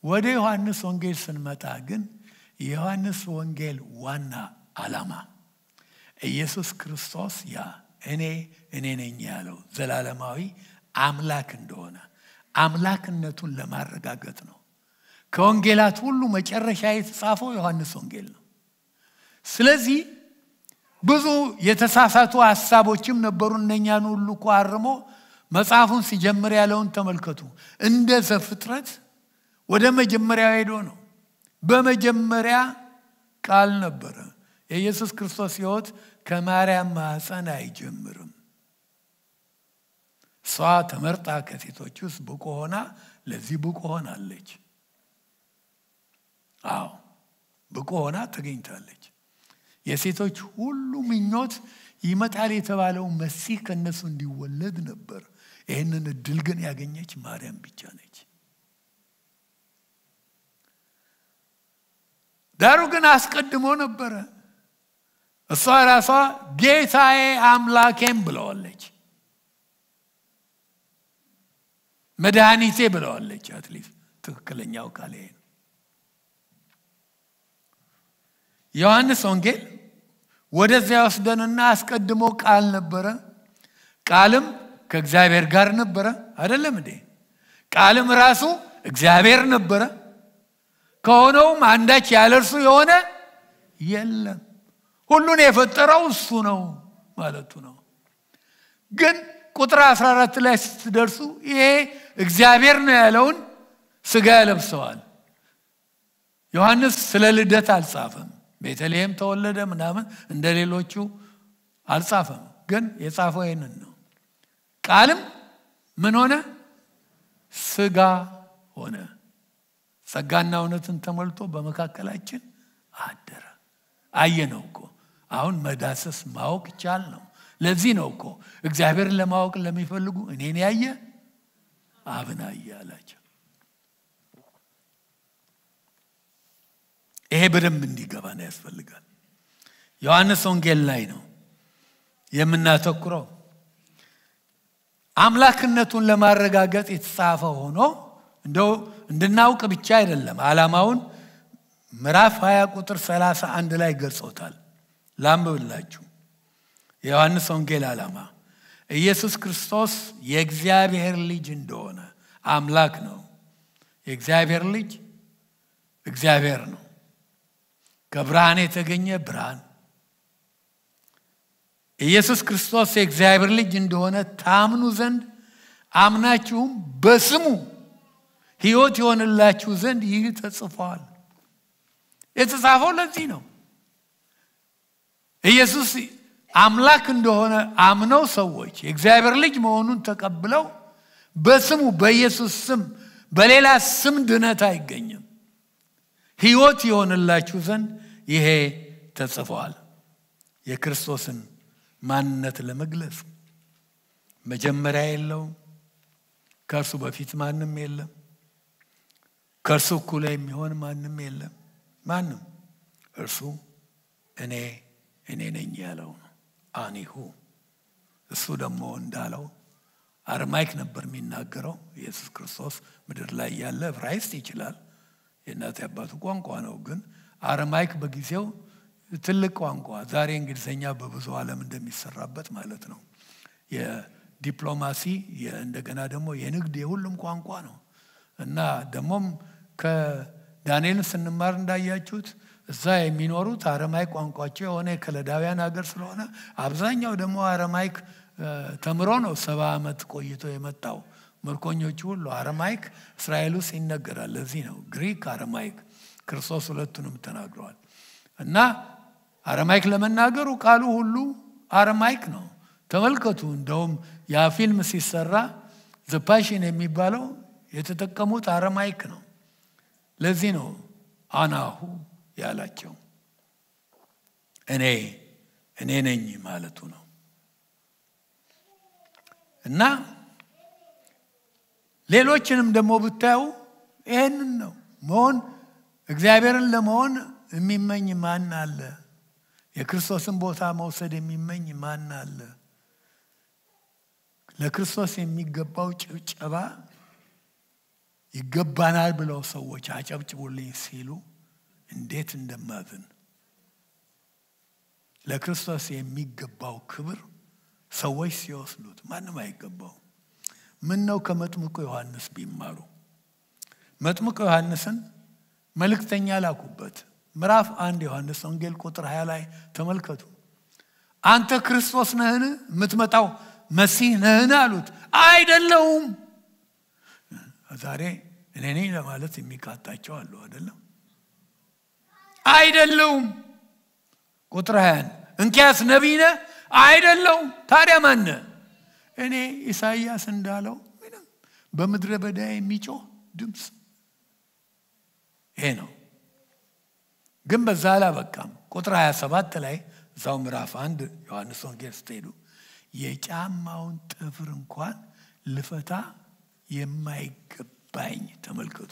[SPEAKER 1] ወደ ዮሐንስ ወንጌል ስንመጣ ግን የዮሐንስ ወንጌል ዋና ዓላማ ኢየሱስ ክርስቶስ ያ እኔ እኔ ነኝ ያለው ዘላለማዊ አምላክ እንደሆነ አምላክነቱን ለማረጋገጥ ነው። ከወንጌላት ሁሉ መጨረሻ የተጻፈው ዮሐንስ ወንጌል ነው። ስለዚህ ብዙ የተሳሳቱ ሀሳቦችም ነበሩ። እነኛን ሁሉ እኮ አርሞ መጽሐፉን ሲጀምር ያለውን ተመልከቱ። እንደ ዘፍጥረት ወደ መጀመሪያ ሄዶ ነው። በመጀመሪያ ቃል ነበረ። የኢየሱስ ክርስቶስ ሕይወት ከማርያም ማህፀን አይጀምርም። እሷ ተመርጣ ከሴቶች ውስጥ ብቁ ሆና ለዚህ ብቁ ሆናለች። አዎ ብቁ ሆና ተገኝታለች። የሴቶች ሁሉ ምኞት ይመጣል የተባለው መሲህ ከእነሱ እንዲወለድ ነበር። ይህንን እድል ግን ያገኘች ማርያም ብቻ ነች። ዳሩ ግን አስቀድሞ ነበረ። እሷ ራሷ ጌታዬ አምላኬም ብለዋለች መድኃኒቴ ብለዋለች አትሊት ትክክለኛው ቃል ነው ዮሐንስ ወንጌል ወደዚያ ወስደንና አስቀድሞ ቃል ነበረ ቃልም ከእግዚአብሔር ጋር ነበረ አይደለም እንዴ ቃልም ራሱ እግዚአብሔር ነበረ ከሆነውም አንዳች ያለርሱ የሆነ የለም ሁሉን የፈጠረው እሱ ነው ማለቱ ነው። ግን ቁጥር 14 ላይ ስትደርሱ ይሄ እግዚአብሔር ነው ያለውን ስጋ ለብሰዋል። ዮሐንስ ስለ ልደት አልጻፈም። ቤተልሔም ተወለደ ምናምን እንደ ሌሎቹ አልጻፈም። ግን የጻፈው ይህንን ነው። ቃልም ምን ሆነ? ስጋ ሆነ፣ ጸጋና እውነትን ተሞልቶ በመካከላችን አደረ። ነው እኮ አሁን መዳሰስ ማወቅ ቻል ነው። ለዚህ ነው እኮ እግዚአብሔርን ለማወቅ ለሚፈልጉ እኔን ያየ አብን አየ አላቸው። ይሄ በደንብ እንዲገባ ነው ያስፈልጋል። ዮሐንስ ወንጌል ላይ ነው የምናተኩረው። አምላክነቱን ለማረጋገጥ የተጻፈ ሆኖ እንደው እንድናውቅ ብቻ አይደለም። ዓላማውን ምዕራፍ 20 ቁጥር 31 ላይ ገልጾታል። ላንብብላችሁ። የዮሐንስ ወንጌል ዓላማ ኢየሱስ ክርስቶስ የእግዚአብሔር ልጅ እንደሆነ አምላክ ነው። የእግዚአብሔር ልጅ እግዚአብሔር ነው። ከብርሃን የተገኘ ብርሃን ኢየሱስ ክርስቶስ የእግዚአብሔር ልጅ እንደሆነ ታምኑ ዘንድ አምናችሁም በስሙ ሕይወት የሆንላችሁ ዘንድ ይህ ተጽፏል። የተጻፈው ለዚህ ነው። ኢየሱስ አምላክ እንደሆነ አምነው ሰዎች የእግዚአብሔር ልጅ መሆኑን ተቀብለው በስሙ በኢየሱስ ስም በሌላ ስም ድነት አይገኝም ህይወት የሆንላችሁ ዘንድ ይሄ ተጽፈዋል። የክርስቶስን ማንነት ለመግለጽ መጀመሪያ የለውም ከእርሱ በፊት ማንም የለም ከእርሱ እኩላ የሚሆን ማንም የለም ማንም እርሱ እኔ እኔ ነኝ ያለው ነው አኒሁ እሱ ደግሞ እንዳለው አርማይክ ነበር የሚናገረው ኢየሱስ ክርስቶስ ምድር ላይ ያለ ዕብራይስጥ ይችላል የእናት አባቱ ቋንቋ ነው ግን አርማይክ በጊዜው ትልቅ ቋንቋ ዛሬ እንግሊዝኛ በብዙ ዓለም እንደሚሰራበት ማለት ነው የዲፕሎማሲ እንደገና ደግሞ የንግድ የሁሉም ቋንቋ ነው እና ደግሞም ከዳንኤል ስንማር እንዳያችሁት እዛ የሚኖሩት አረማይክ ቋንቋቸው የሆነ የከለዳውያን ሀገር ስለሆነ አብዛኛው ደግሞ አረማይክ ተምሮ ነው ሰባ ዓመት ቆይቶ የመጣው። ምርኮኞቹ ሁሉ አረማይክ እስራኤል ውስጥ ይነገራል። ለዚህ ነው ግሪክ፣ አረማይክ ክርስቶስ ሁለቱንም ተናግረዋል። እና አረማይክ ለመናገሩ ቃሉ ሁሉ አረማይክ ነው። ተመልከቱ፣ እንደውም ያ ፊልም ሲሰራ ዘፓሽን የሚባለው የተጠቀሙት አረማይክ ነው። ለዚህ ነው አናሁ ያላቸው እኔ እኔ ነኝ ማለቱ ነው እና ሌሎችንም ደግሞ ብታዩ ይህንን ነው መሆን እግዚአብሔርን ለመሆን የሚመኝ ማን አለ? የክርስቶስን ቦታ መውሰድ የሚመኝ ማን አለ? ለክርስቶስ የሚገባው ጭብጨባ ይገባናል ብለው ሰዎች አጨብጭቡልኝ ሲሉ እንዴት እንደማዝን ለክርስቶስ የሚገባው ክብር ሰዎች ሲወስዱት ማንም አይገባው። ምን ነው ከመጥምቁ ዮሐንስ ቢማሩ። መጥምቁ ዮሐንስን መልእክተኛ ላኩበት። ምዕራፍ አንድ ዮሐንስ ወንጌል ቁጥር ሀያ ላይ ተመልከቱ። አንተ ክርስቶስ ነህን? የምትመጣው መሲህ ነህን? አሉት። አይደለውም? ዛሬ እኔ ለማለት የሚቃጣቸው አለው አይደለም። አይደለውም። ቁጥር ሀያን እንኪያስ ነቢይ ነህ? አይደለውም። ታዲያ ማነ? እኔ ኢሳይያስ እንዳለው በምድረ በዳ የሚጮህ ድምፅ ይሄ ነው። ግን በዛ አላበቃም። ቁጥር 27 ላይ እዛው ምዕራፍ አንድ ዮሐንስ ወንጌል ስትሄዱ የጫማውን ጥፍር እንኳን ልፈታ የማይገባኝ ተመልከቱ።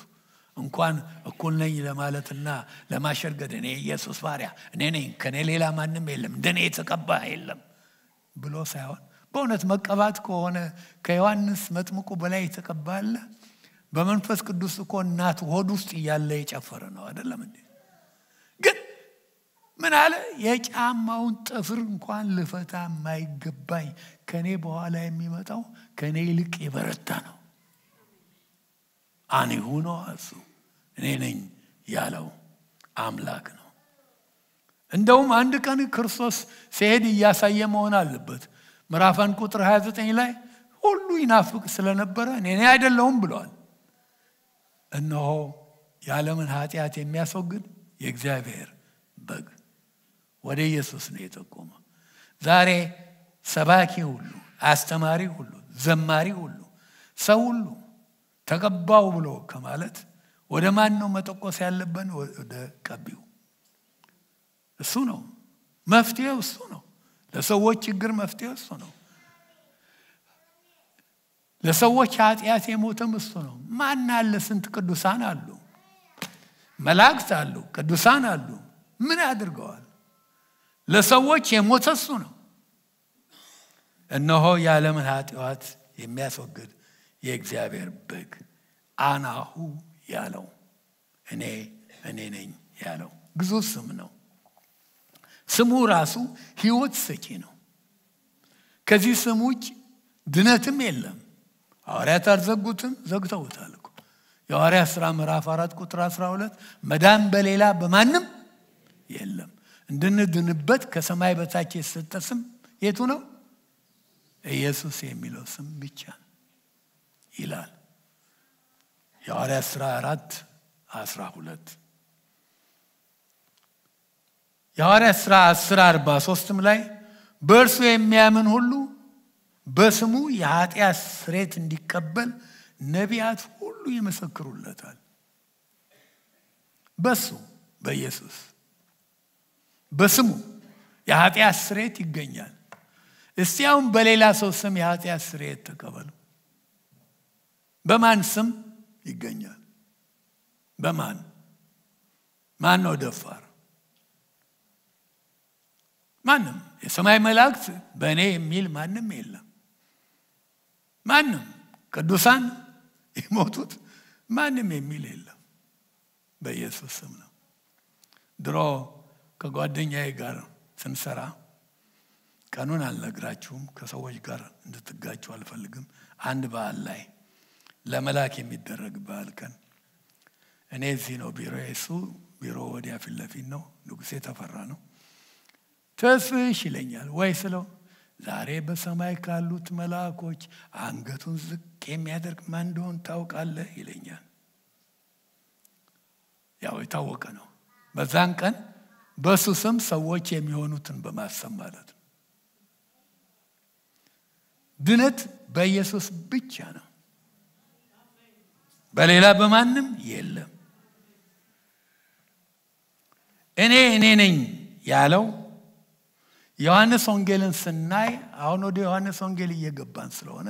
[SPEAKER 1] እንኳን እኩል ነኝ ለማለትና ለማሸርገድ እኔ ኢየሱስ ባሪያ እኔ ነኝ ከእኔ ሌላ ማንም የለም እንደኔ የተቀባ የለም ብሎ ሳይሆን በእውነት መቀባት ከሆነ ከዮሐንስ መጥምቁ በላይ የተቀባ አለ በመንፈስ ቅዱስ እኮ እናት ሆድ ውስጥ እያለ የጨፈረ ነው አደለም እንዴ ግን ምን አለ የጫማውን ጥፍር እንኳን ልፈታ የማይገባኝ ከእኔ በኋላ የሚመጣው ከእኔ ይልቅ የበረታ ነው አንሁኖ እሱ እኔ ነኝ ያለው አምላክ ነው። እንደውም አንድ ቀን ክርስቶስ ሲሄድ እያሳየ መሆን አለበት። ምዕራፈን ቁጥር 29 ላይ ሁሉ ይናፍቅ ስለነበረ እኔ አይደለሁም ብለዋል። እነሆ የዓለምን ኃጢአት የሚያስወግድ የእግዚአብሔር በግ ወደ ኢየሱስ ነው የጠቆመ። ዛሬ ሰባኪ ሁሉ፣ አስተማሪ ሁሉ፣ ዘማሪ ሁሉ፣ ሰው ሁሉ ተቀባው ብሎ ከማለት ወደ ማን ነው መጠቆስ ያለብን? ወደ ቀቢው። እሱ ነው መፍትሄው፣ እሱ ነው ለሰዎች ችግር መፍትሄው እሱ ነው። ለሰዎች ኃጢአት የሞተም እሱ ነው። ማን አለ? ስንት ቅዱሳን አሉ፣ መላእክት አሉ፣ ቅዱሳን አሉ። ምን አድርገዋል? ለሰዎች የሞተ እሱ ነው። እነሆ የዓለምን ኃጢአት የሚያስወግድ የእግዚአብሔር በግ አናሁ ያለው እኔ እኔ ነኝ ያለው ግዙፍ ስም ነው። ስሙ ራሱ ህይወት ሰጪ ነው። ከዚህ ስም ውጭ ድነትም የለም። ሐዋርያት አልዘጉትም፣ ዘግተውታል። የዋርያ ስራ ምዕራፍ አራት ቁጥር 12 መዳን በሌላ በማንም የለም። እንድንድንበት ከሰማይ በታች የተሰጠ ስም የቱ ነው? ኢየሱስ የሚለው ስም ብቻ ነው። ይላል። የሐዋርያት ሥራ አራት አስራ ሁለት የሐዋርያት ሥራ አስር አርባ ሶስትም ላይ በእርሱ የሚያምን ሁሉ በስሙ የኃጢአት ስሬት እንዲቀበል ነቢያት ሁሉ ይመሰክሩለታል። በሱ በኢየሱስ በስሙ የኃጢአት ስሬት ይገኛል። እስቲ አሁን በሌላ ሰው ስም የኃጢአት ስሬት ተቀበሉ። በማን ስም ይገኛል? በማን ማን ነው ደፋር? ማንም። የሰማይ መላእክት በእኔ የሚል ማንም የለም። ማንም ቅዱሳን የሞቱት ማንም የሚል የለም። በኢየሱስ ስም ነው። ድሮ ከጓደኛዬ ጋር ስንሰራ ቀኑን አልነግራችሁም። ከሰዎች ጋር እንድትጋችሁ አልፈልግም። አንድ በዓል ላይ ለመላክ የሚደረግ በዓል ቀን እኔ እዚህ ነው ቢሮ የሱ ቢሮ ወዲያ ፊት ነው። ንጉሴ ተፈራ ነው። ተስሽ ይለኛል ወይ ስለው ዛሬ በሰማይ ካሉት መልአኮች አንገቱን ዝቅ የሚያደርግ ማን እንደሆን ታውቃለ ይለኛል። ያው የታወቀ ነው። በዛን ቀን በእሱ ስም ሰዎች የሚሆኑትን በማሰብ ማለት ነው። ድነት በኢየሱስ ብቻ ነው። በሌላ በማንም የለም። እኔ እኔ ነኝ ያለው ዮሐንስ ወንጌልን ስናይ አሁን ወደ ዮሐንስ ወንጌል እየገባን ስለሆነ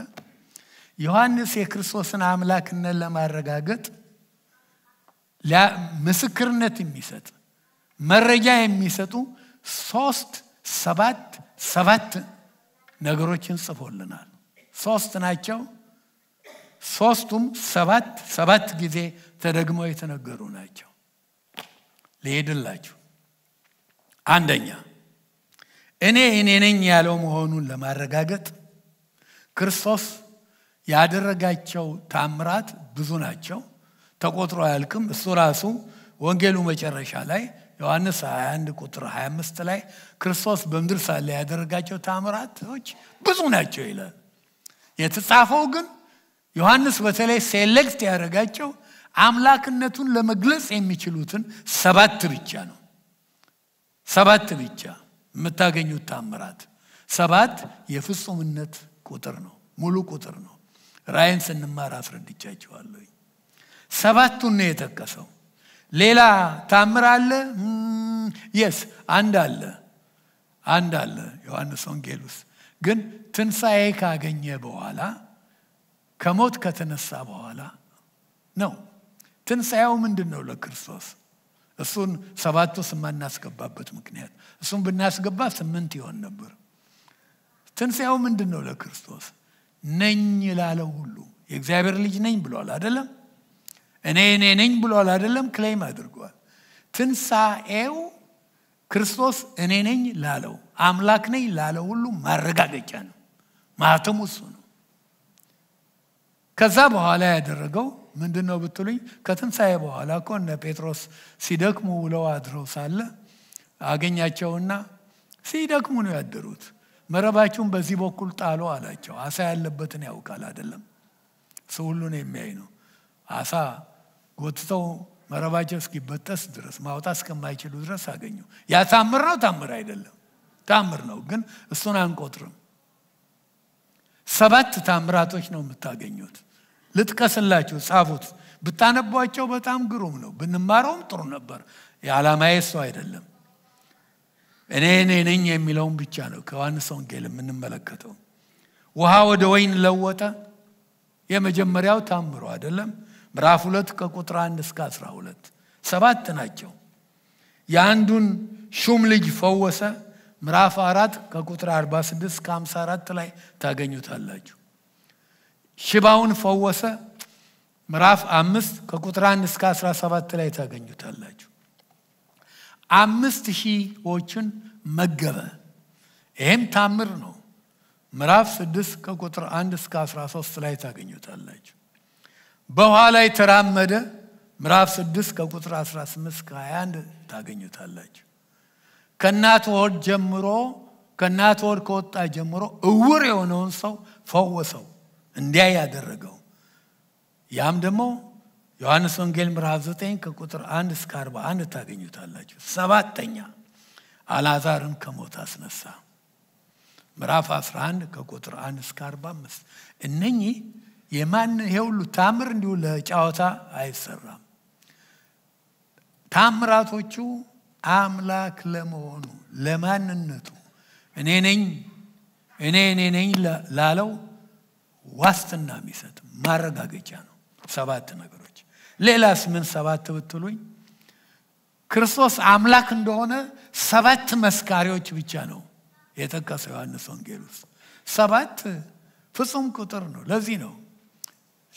[SPEAKER 1] ዮሐንስ የክርስቶስን አምላክነት ለማረጋገጥ ምስክርነት የሚሰጥ መረጃ የሚሰጡ ሶስት ሰባት ሰባት ነገሮችን ጽፎልናል። ሶስት ናቸው። ሶስቱም ሰባት ሰባት ጊዜ ተደግመው የተነገሩ ናቸው። ሊሄድላችሁ አንደኛ እኔ እኔ ነኝ ያለው መሆኑን ለማረጋገጥ ክርስቶስ ያደረጋቸው ታምራት ብዙ ናቸው፣ ተቆጥሮ አያልቅም። እሱ ራሱ ወንጌሉ መጨረሻ ላይ ዮሐንስ 21 ቁጥር 25 ላይ ክርስቶስ በምድር ሳለ ያደረጋቸው ታምራቶች ብዙ ናቸው ይላል። የተጻፈው ግን ዮሐንስ በተለይ ሴሌክት ያደረጋቸው አምላክነቱን ለመግለጽ የሚችሉትን ሰባት ብቻ ነው። ሰባት ብቻ የምታገኙት ታምራት። ሰባት የፍጹምነት ቁጥር ነው፣ ሙሉ ቁጥር ነው። ራይን ስንማር አስረድቻቸዋለሁ ሰባቱን ነው የጠቀሰው። ሌላ ታምር አለ? የስ አንድ አለ፣ አንድ አለ ዮሐንስ ወንጌል ውስጥ ግን ትንሣኤ ካገኘ በኋላ ከሞት ከተነሳ በኋላ ነው። ትንሣኤው ምንድን ነው ለክርስቶስ? እሱን ሰባቱ ስማናስገባበት ምክንያት እሱን ብናስገባ ስምንት ይሆን ነበር። ትንሣኤው ምንድን ነው ለክርስቶስ? ነኝ ላለው ሁሉ የእግዚአብሔር ልጅ ነኝ ብሏል አደለም? እኔ እኔ ነኝ ብሏል አደለም? ክሌም አድርገዋል ትንሣኤው ክርስቶስ እኔ ነኝ ላለው አምላክ ነኝ ላለው ሁሉ ማረጋገጫ ነው። ማህተሙ እሱ ከዛ በኋላ ያደረገው ምንድን ነው ብትሉኝ ከትንሣኤ በኋላ እኮ እነ ጴጥሮስ ሲደክሙ ውለው አድረው ሳለ አገኛቸውና ሲደክሙ ነው ያደሩት። መረባችሁን በዚህ በኩል ጣሉ አላቸው። አሳ ያለበትን ያውቃል አይደለም? ሰው ሁሉን የሚያይ ነው። አሳ ጎትተው መረባቸው እስኪበጠስ ድረስ ማውጣት እስከማይችሉ ድረስ አገኙ። ያ ታምር ነው? ታምር አይደለም። ታምር ነው፣ ግን እሱን አንቆጥርም። ሰባት ታምራቶች ነው የምታገኙት። ልጥቀስላችሁ፣ ጻፉት። ብታነቧቸው በጣም ግሩም ነው። ብንማረውም ጥሩ ነበር። የዓላማዬ ሰው አይደለም። እኔ እኔ ነኝ የሚለውን ብቻ ነው ከዋንስ ወንጌል የምንመለከተው። ውሃ ወደ ወይን ለወጠ። የመጀመሪያው ታምሮ አይደለም። ምራፍ ሁለት ከቁጥር አንድ እስከ አስራ ሁለት ሰባት ናቸው። የአንዱን ሹም ልጅ ፈወሰ። ምራፍ አራት ከቁጥር አርባ 46 እስከ አራት ላይ ታገኙታላችሁ። ሽባውን ፈወሰ። ምዕራፍ አምስት ከቁጥር አንድ እስከ 17 ላይ ታገኙታላችሁ። አምስት ሺዎችን መገበ። ይህም ታምር ነው። ምዕራፍ ስድስት ከቁጥር አንድ እስከ 13 ላይ ታገኙታላችሁ። በውሃ ላይ ተራመደ። ምዕራፍ ስድስት ከቁጥር 18 እስከ 21 ታገኙታላችሁ። ከእናት ወድ ጀምሮ ከእናት ወድ ከወጣ ጀምሮ እውር የሆነውን ሰው ፈወሰው። እንዲያ ያደረገው ያም ደግሞ ዮሐንስ ወንጌል ምዕራፍ 9 ከቁጥር 1 እስከ 41 ታገኙታላችሁ። ሰባተኛ አላዛርን ከሞት አስነሳ። ምዕራፍ 11 ከቁጥር 1 እስከ 45 እነኚህ የማን ይሄ ሁሉ ታምር እንዲሁ ለጨዋታ አይሰራም። ታምራቶቹ አምላክ ለመሆኑ ለማንነቱ እኔ ነኝ እኔ እኔ ነኝ ላለው ዋስትና የሚሰጥ ማረጋገጫ ነው። ሰባት ነገሮች። ሌላስ ምን ሰባት ብትሉኝ፣ ክርስቶስ አምላክ እንደሆነ ሰባት መስካሪዎች ብቻ ነው የጠቀሰ ዮሐንስ ወንጌል ውስጥ። ሰባት ፍጹም ቁጥር ነው። ለዚህ ነው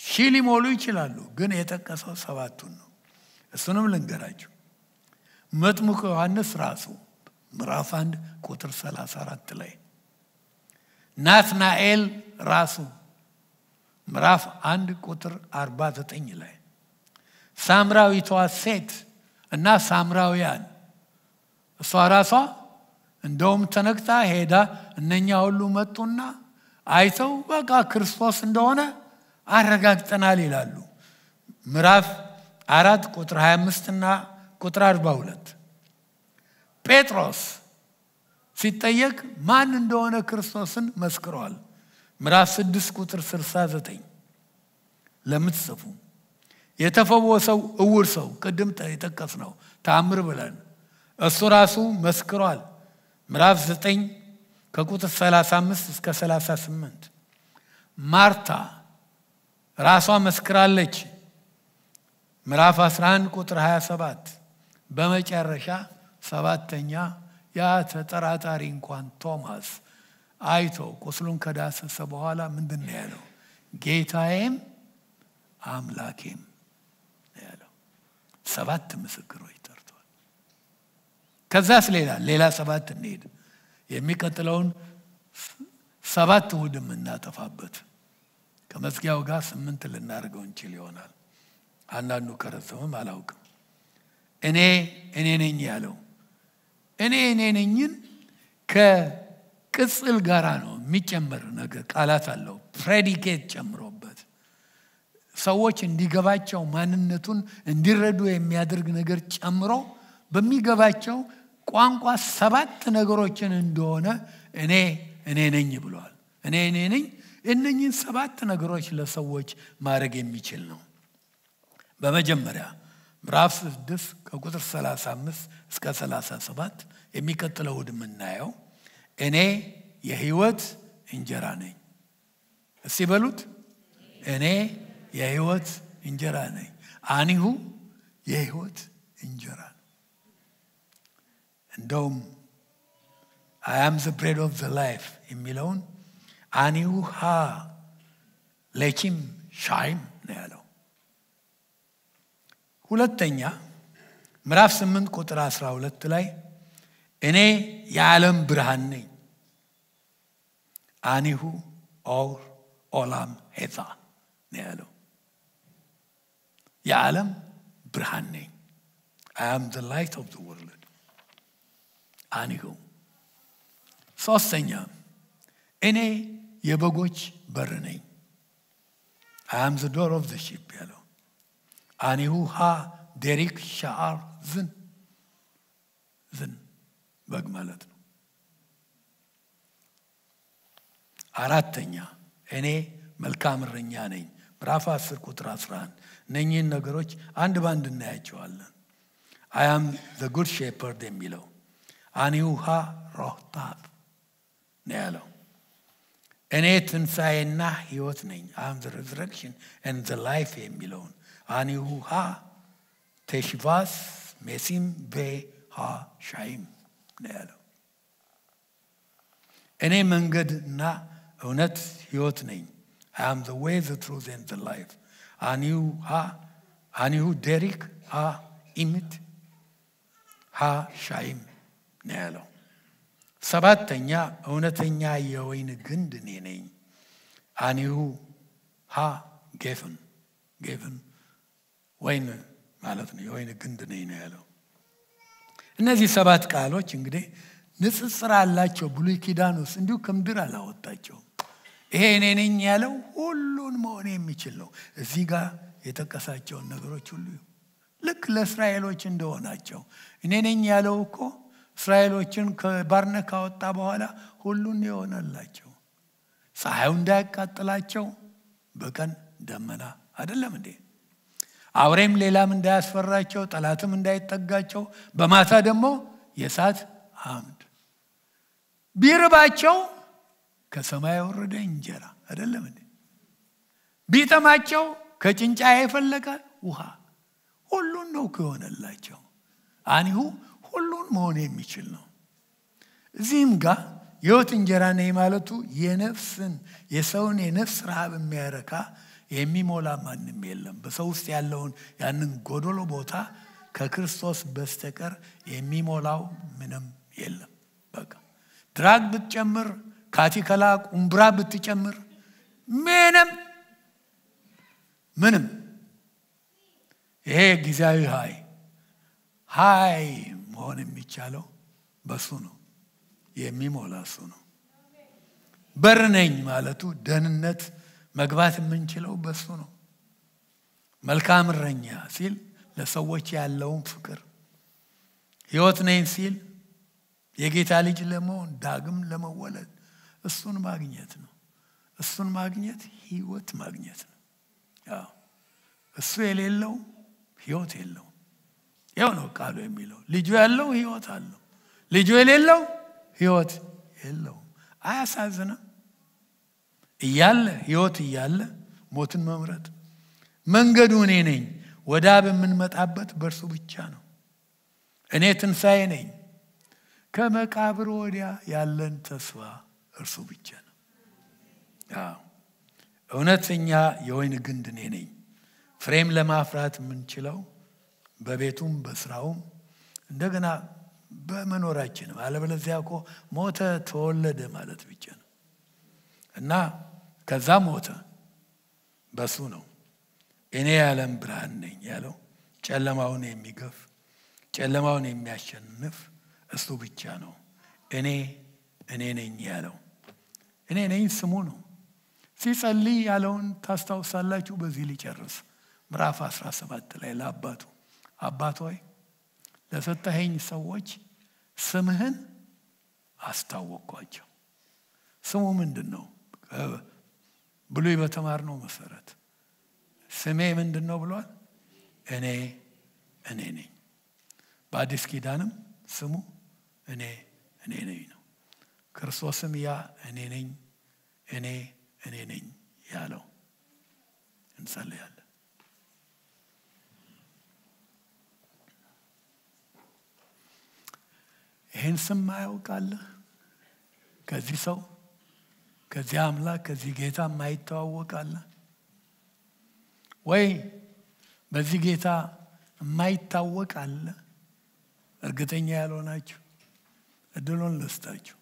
[SPEAKER 1] ሺህ ሊሞሉ ይችላሉ፣ ግን የጠቀሰው ሰባቱን ነው። እሱንም ልንገራችሁ። መጥምቁ ዮሐንስ ራሱ ምዕራፍ አንድ ቁጥር 34 ላይ ናትናኤል ራሱ ምዕራፍ አንድ ቁጥር 49 ላይ ሳምራዊቷ ሴት እና ሳምራውያን እሷ ራሷ እንደውም ተነቅታ ሄዳ እነኛ ሁሉ መጡና አይተው በቃ ክርስቶስ እንደሆነ አረጋግጠናል ይላሉ ምዕራፍ አራት ቁጥር 25 እና ቁጥር 42 ጴጥሮስ ሲጠየቅ ማን እንደሆነ ክርስቶስን መስክሯል ምዕራፍ 6 ቁጥር 69 ለምትጽፉ የተፈወሰው እውር ሰው ቅድም የጠቀስ ነው ታምር ብለን እሱ ራሱ መስክሯል። ምዕራፍ 9 ከቁጥር 35 እስከ 38 ማርታ ራሷ መስክራለች። ምዕራፍ 11 ቁጥር 27 በመጨረሻ ሰባተኛ ያ ተጠራጣሪ እንኳን ቶማስ አይቶ ቁስሉን ከዳሰሰ በኋላ ምንድን ነው ያለው? ጌታዬም አምላኬም ያለው። ሰባት ምስክሮች ጠርቷል። ከዛስ ሌላ ሌላ ሰባት እንሄድ የሚቀጥለውን ሰባት እሑድ የምናጠፋበት ከመዝጊያው ጋር ስምንት ልናደርገው እንችል ይሆናል። አንዳንዱ ከረሰምም አላውቅም። እኔ እኔ ነኝ ያለው እኔ እኔ ነኝን ቅጽል ጋራ ነው የሚጨምር ነገር ቃላት አለው ፕሬዲኬት ጨምሮበት ሰዎች እንዲገባቸው ማንነቱን እንዲረዱ የሚያደርግ ነገር ጨምሮ በሚገባቸው ቋንቋ ሰባት ነገሮችን እንደሆነ እኔ እኔ ነኝ ብሏል እኔ እኔ ነኝ እነኝን ሰባት ነገሮች ለሰዎች ማድረግ የሚችል ነው በመጀመሪያ ምዕራፍ ስድስት ከቁጥር 35 እስከ 37 የሚቀጥለው ውድ የምናየው እኔ የህይወት እንጀራ ነኝ። እስቲ በሉት፣ እኔ የህይወት እንጀራ ነኝ። አኒሁ የህይወት እንጀራ ነው። እንደውም አያም አም ዘ ብሬድ ኦፍ ዘ ላይፍ የሚለውን አኒሁ ሃ ለኪም ሻይም ነው ያለው። ሁለተኛ ምዕራፍ ስምንት ቁጥር አስራ ሁለት ላይ እኔ የዓለም ብርሃን ነኝ አኒሁ ኦር ኦላም ሄታ ነው ያለው የዓለም ብርሃን ነኝ አም ዘ ላይት ኦፍ ዘ ወርልድ አኒሁ ሶስተኛ እኔ የበጎች በር ነኝ አም ዘ ዶር ኦፍ ዘ ሺፕ ያለው አኒሁ ሃ ዴሪክ ሻአር ዝን ዝን በግ ማለት ነው። አራተኛ እኔ መልካም እረኛ ነኝ። ምራፍ 10 ቁጥር 11 እነኚህን ነገሮች አንድ ባንድ እናያቸዋለን። አያም ዘ ጉድ ሼፐርድ የሚለው አኒውሃ ሮህታብ ነው ያለው። እኔ ትንሣኤና ህይወት ነኝ። አም ዘ ሬዝረክሽን ን ዘ ላይፍ የሚለውን አኒውሃ ቴሽቫስ ሜሲም ቤ ሃ ሻይም ነው ያለው። እኔ መንገድና እውነት ህይወት ነኝ። አይ አም ዘ ዌይ ዘ ትሩዝ ኤንድ ዘ ላይፍ አኒሁ ሀ አኒሁ ዴሪክ ሀ ኢምት ሀ ሻይም ነው ያለው። ሰባተኛ እውነተኛ የወይን ግንድ እኔ ነኝ። አኒሁ ሀ ጌፍን ጌፍን ወይን ማለት ነው። የወይን ግንድ ነኝ ነው ያለው። እነዚህ ሰባት ቃሎች እንግዲህ ንጽጽር አላቸው። ብሉይ ኪዳን ውስጥ እንዲሁ ከምድር አላወጣቸው ይሄ እኔ ነኝ ያለው ሁሉን መሆን የሚችል ነው። እዚህ ጋር የጠቀሳቸውን ነገሮች ሁሉ ልክ ለእስራኤሎች እንደሆናቸው እኔ ነኝ ያለው እኮ እስራኤሎችን ከባርነ ካወጣ በኋላ ሁሉን የሆነላቸው ፀሐዩ እንዳያቃጥላቸው በቀን ደመና አይደለም እንዴ? አውሬም ሌላም እንዳያስፈራቸው ጠላትም እንዳይጠጋቸው በማታ ደግሞ የእሳት አምድ ቢርባቸው ከሰማይ ወረደ እንጀራ አደለም እንዴ ቢጠማቸው ከጭንጫ የፈለቀ ውሃ ሁሉን ነው ከሆነላቸው አኒሁ ሁሉን መሆን የሚችል ነው እዚህም ጋር የወት እንጀራ ነ ማለቱ የነፍስን የሰውን የነፍስ ረሃብ የሚያረካ የሚሞላ ማንም የለም። በሰው ውስጥ ያለውን ያንን ጎዶሎ ቦታ ከክርስቶስ በስተቀር የሚሞላው ምንም የለም። በቃ ድራግ ብትጨምር፣ ካቲከላ ቁምብራ ብትጨምር፣ ምንም ምንም ይሄ ጊዜያዊ ሀይ ሀይ መሆን የሚቻለው በሱ ነው። የሚሞላ እሱ ነው። በር ነኝ ማለቱ ደህንነት መግባት የምንችለው በሱ ነው። መልካም እረኛ ሲል ለሰዎች ያለውን ፍቅር፣ ህይወት ነኝ ሲል የጌታ ልጅ ለመሆን ዳግም ለመወለድ እሱን ማግኘት ነው። እሱን ማግኘት ህይወት ማግኘት ነው። እሱ የሌለው ህይወት የለው። ያው ነው ቃሉ የሚለው ልጁ ያለው ህይወት አለው፣ ልጁ የሌለው ህይወት የለውም። አያሳዝንም? እያለ ህይወት እያለ ሞትን መምረጥ መንገዱ እኔ ነኝ ወደ አብ የምንመጣበት በእርሱ ብቻ ነው እኔ ትንሣኤ ነኝ ከመቃብር ወዲያ ያለን ተስፋ እርሱ ብቻ ነው እውነተኛ የወይን ግንድ እኔ ነኝ ፍሬም ለማፍራት የምንችለው በቤቱም በስራውም እንደገና በመኖራችንም አለበለዚያ እኮ ሞተ ተወለደ ማለት ብቻ ነው እና ከዛ ሞተ። በሱ ነው እኔ ያለም ብርሃን ነኝ ያለው። ጨለማውን የሚገፍ ጨለማውን የሚያሸንፍ እሱ ብቻ ነው። እኔ እኔ ነኝ ያለው እኔ ነኝ ስሙ ነው። ሲጸልይ ያለውን ታስታውሳላችሁ። በዚህ ሊጨርስ ምዕራፍ 17 ላይ ለአባቱ አባት ሆይ ለሰጠኸኝ ሰዎች ስምህን አስታወቅኳቸው። ስሙ ምንድን ነው? በተማር በተማርነው መሰረት ስሜ ምንድን ነው ብሏል? እኔ እኔ ነኝ። በአዲስ ኪዳንም ስሙ እኔ እኔ ነኝ ነው። ክርስቶስም ያ እኔ ነኝ እኔ እኔ ነኝ ያለው እንጸልያለን። ይህን ስም አያውቃለህ ከዚህ ሰው ከዚህ አምላክ ከዚህ ጌታ የማይተዋወቃለ ወይ? በዚህ ጌታ የማይታወቅ አለ? እርግጠኛ ያልሆናችሁ እድሉን ልስታችሁ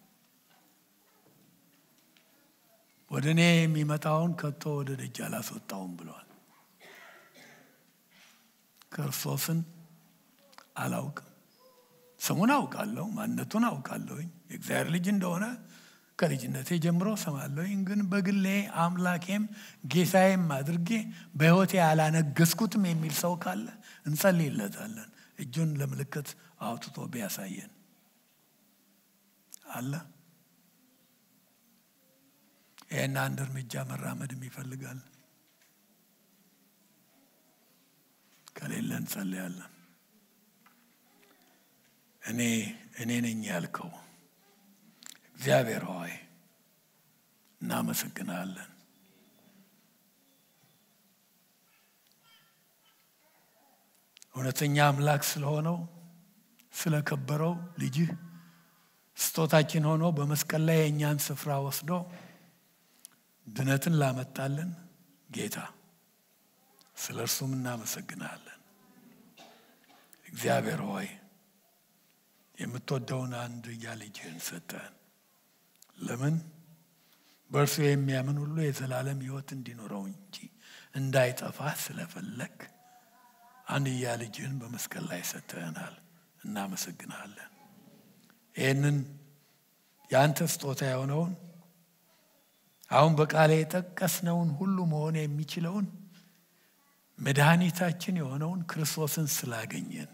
[SPEAKER 1] ወደ እኔ የሚመጣውን ከቶ ወደ ደጅ አላስወጣውም ብለዋል። ክርስቶስን አላውቅም፣ ስሙን አውቃለሁ፣ ማንነቱን አውቃለሁኝ የእግዚአብሔር ልጅ እንደሆነ ከልጅነቴ ጀምሮ ሰማለሁኝ። ግን በግሌ አምላኬም ጌታዬም አድርጌ በህይወቴ አላነገስኩትም የሚል ሰው ካለ እንጸልይለታለን። እጁን ለምልክት አውጥቶ ቢያሳየን አለ። ይህን አንድ እርምጃ መራመድም ይፈልጋል። ከሌለ እንጸልያለን። እኔ እኔ ነኝ ያልከው እግዚአብሔር ሆይ እናመሰግናለን። እውነተኛ አምላክ ስለሆነው ስለከበረው ልጅህ ስጦታችን ሆኖ በመስቀል ላይ የእኛን ስፍራ ወስዶ ድነትን ላመጣልን ጌታ ስለ እርሱም እናመሰግናለን። እግዚአብሔር ሆይ የምትወደውን አንድ ልጅህን ሰጠን። ለምን በእርሱ የሚያምን ሁሉ የዘላለም ህይወት እንዲኖረው እንጂ እንዳይጠፋ ስለፈለግ አንድያ ልጅህን በመስቀል ላይ ሰጥተናል እናመሰግናለን ይህንን የአንተ ስጦታ የሆነውን አሁን በቃሌ የጠቀስነውን ሁሉ መሆን የሚችለውን መድኃኒታችን የሆነውን ክርስቶስን ስላገኘን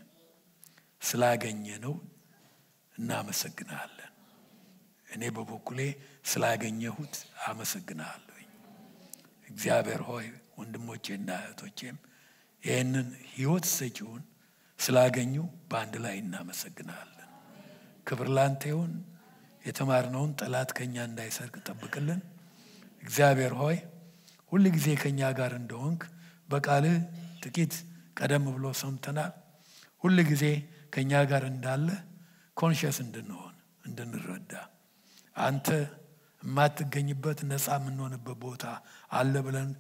[SPEAKER 1] ስላገኘ ነው እናመሰግናለን እኔ በበኩሌ ስላገኘሁት አመሰግናለሁኝ። እግዚአብሔር ሆይ ወንድሞቼና እህቶቼም ይህንን ህይወት ሰጪውን ስላገኙ በአንድ ላይ እናመሰግናለን። ክብር ላንተ ይሁን። የተማርነውን ጠላት ከኛ እንዳይሰርቅ ጠብቅልን። እግዚአብሔር ሆይ ሁል ጊዜ ከኛ ጋር እንደሆንክ በቃልህ ጥቂት ቀደም ብሎ ሰምተናል። ሁል ጊዜ ከእኛ ጋር እንዳለ ኮንሽስ እንድንሆን እንድንረዳ አንተ የማትገኝበት ነፃ የምንሆንበት ቦታ አለ ብለን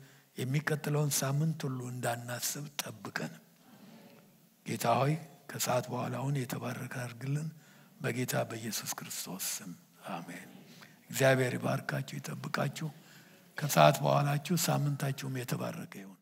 [SPEAKER 1] የሚቀጥለውን ሳምንት ሁሉ እንዳናስብ ጠብቀን። ጌታ ሆይ ከሰዓት በኋላ አሁን የተባረከ አድርግልን። በጌታ በኢየሱስ ክርስቶስ ስም አሜን። እግዚአብሔር ይባርካችሁ፣ ይጠብቃችሁ። ከሰዓት በኋላችሁ ሳምንታችሁም የተባረከ ይሁን።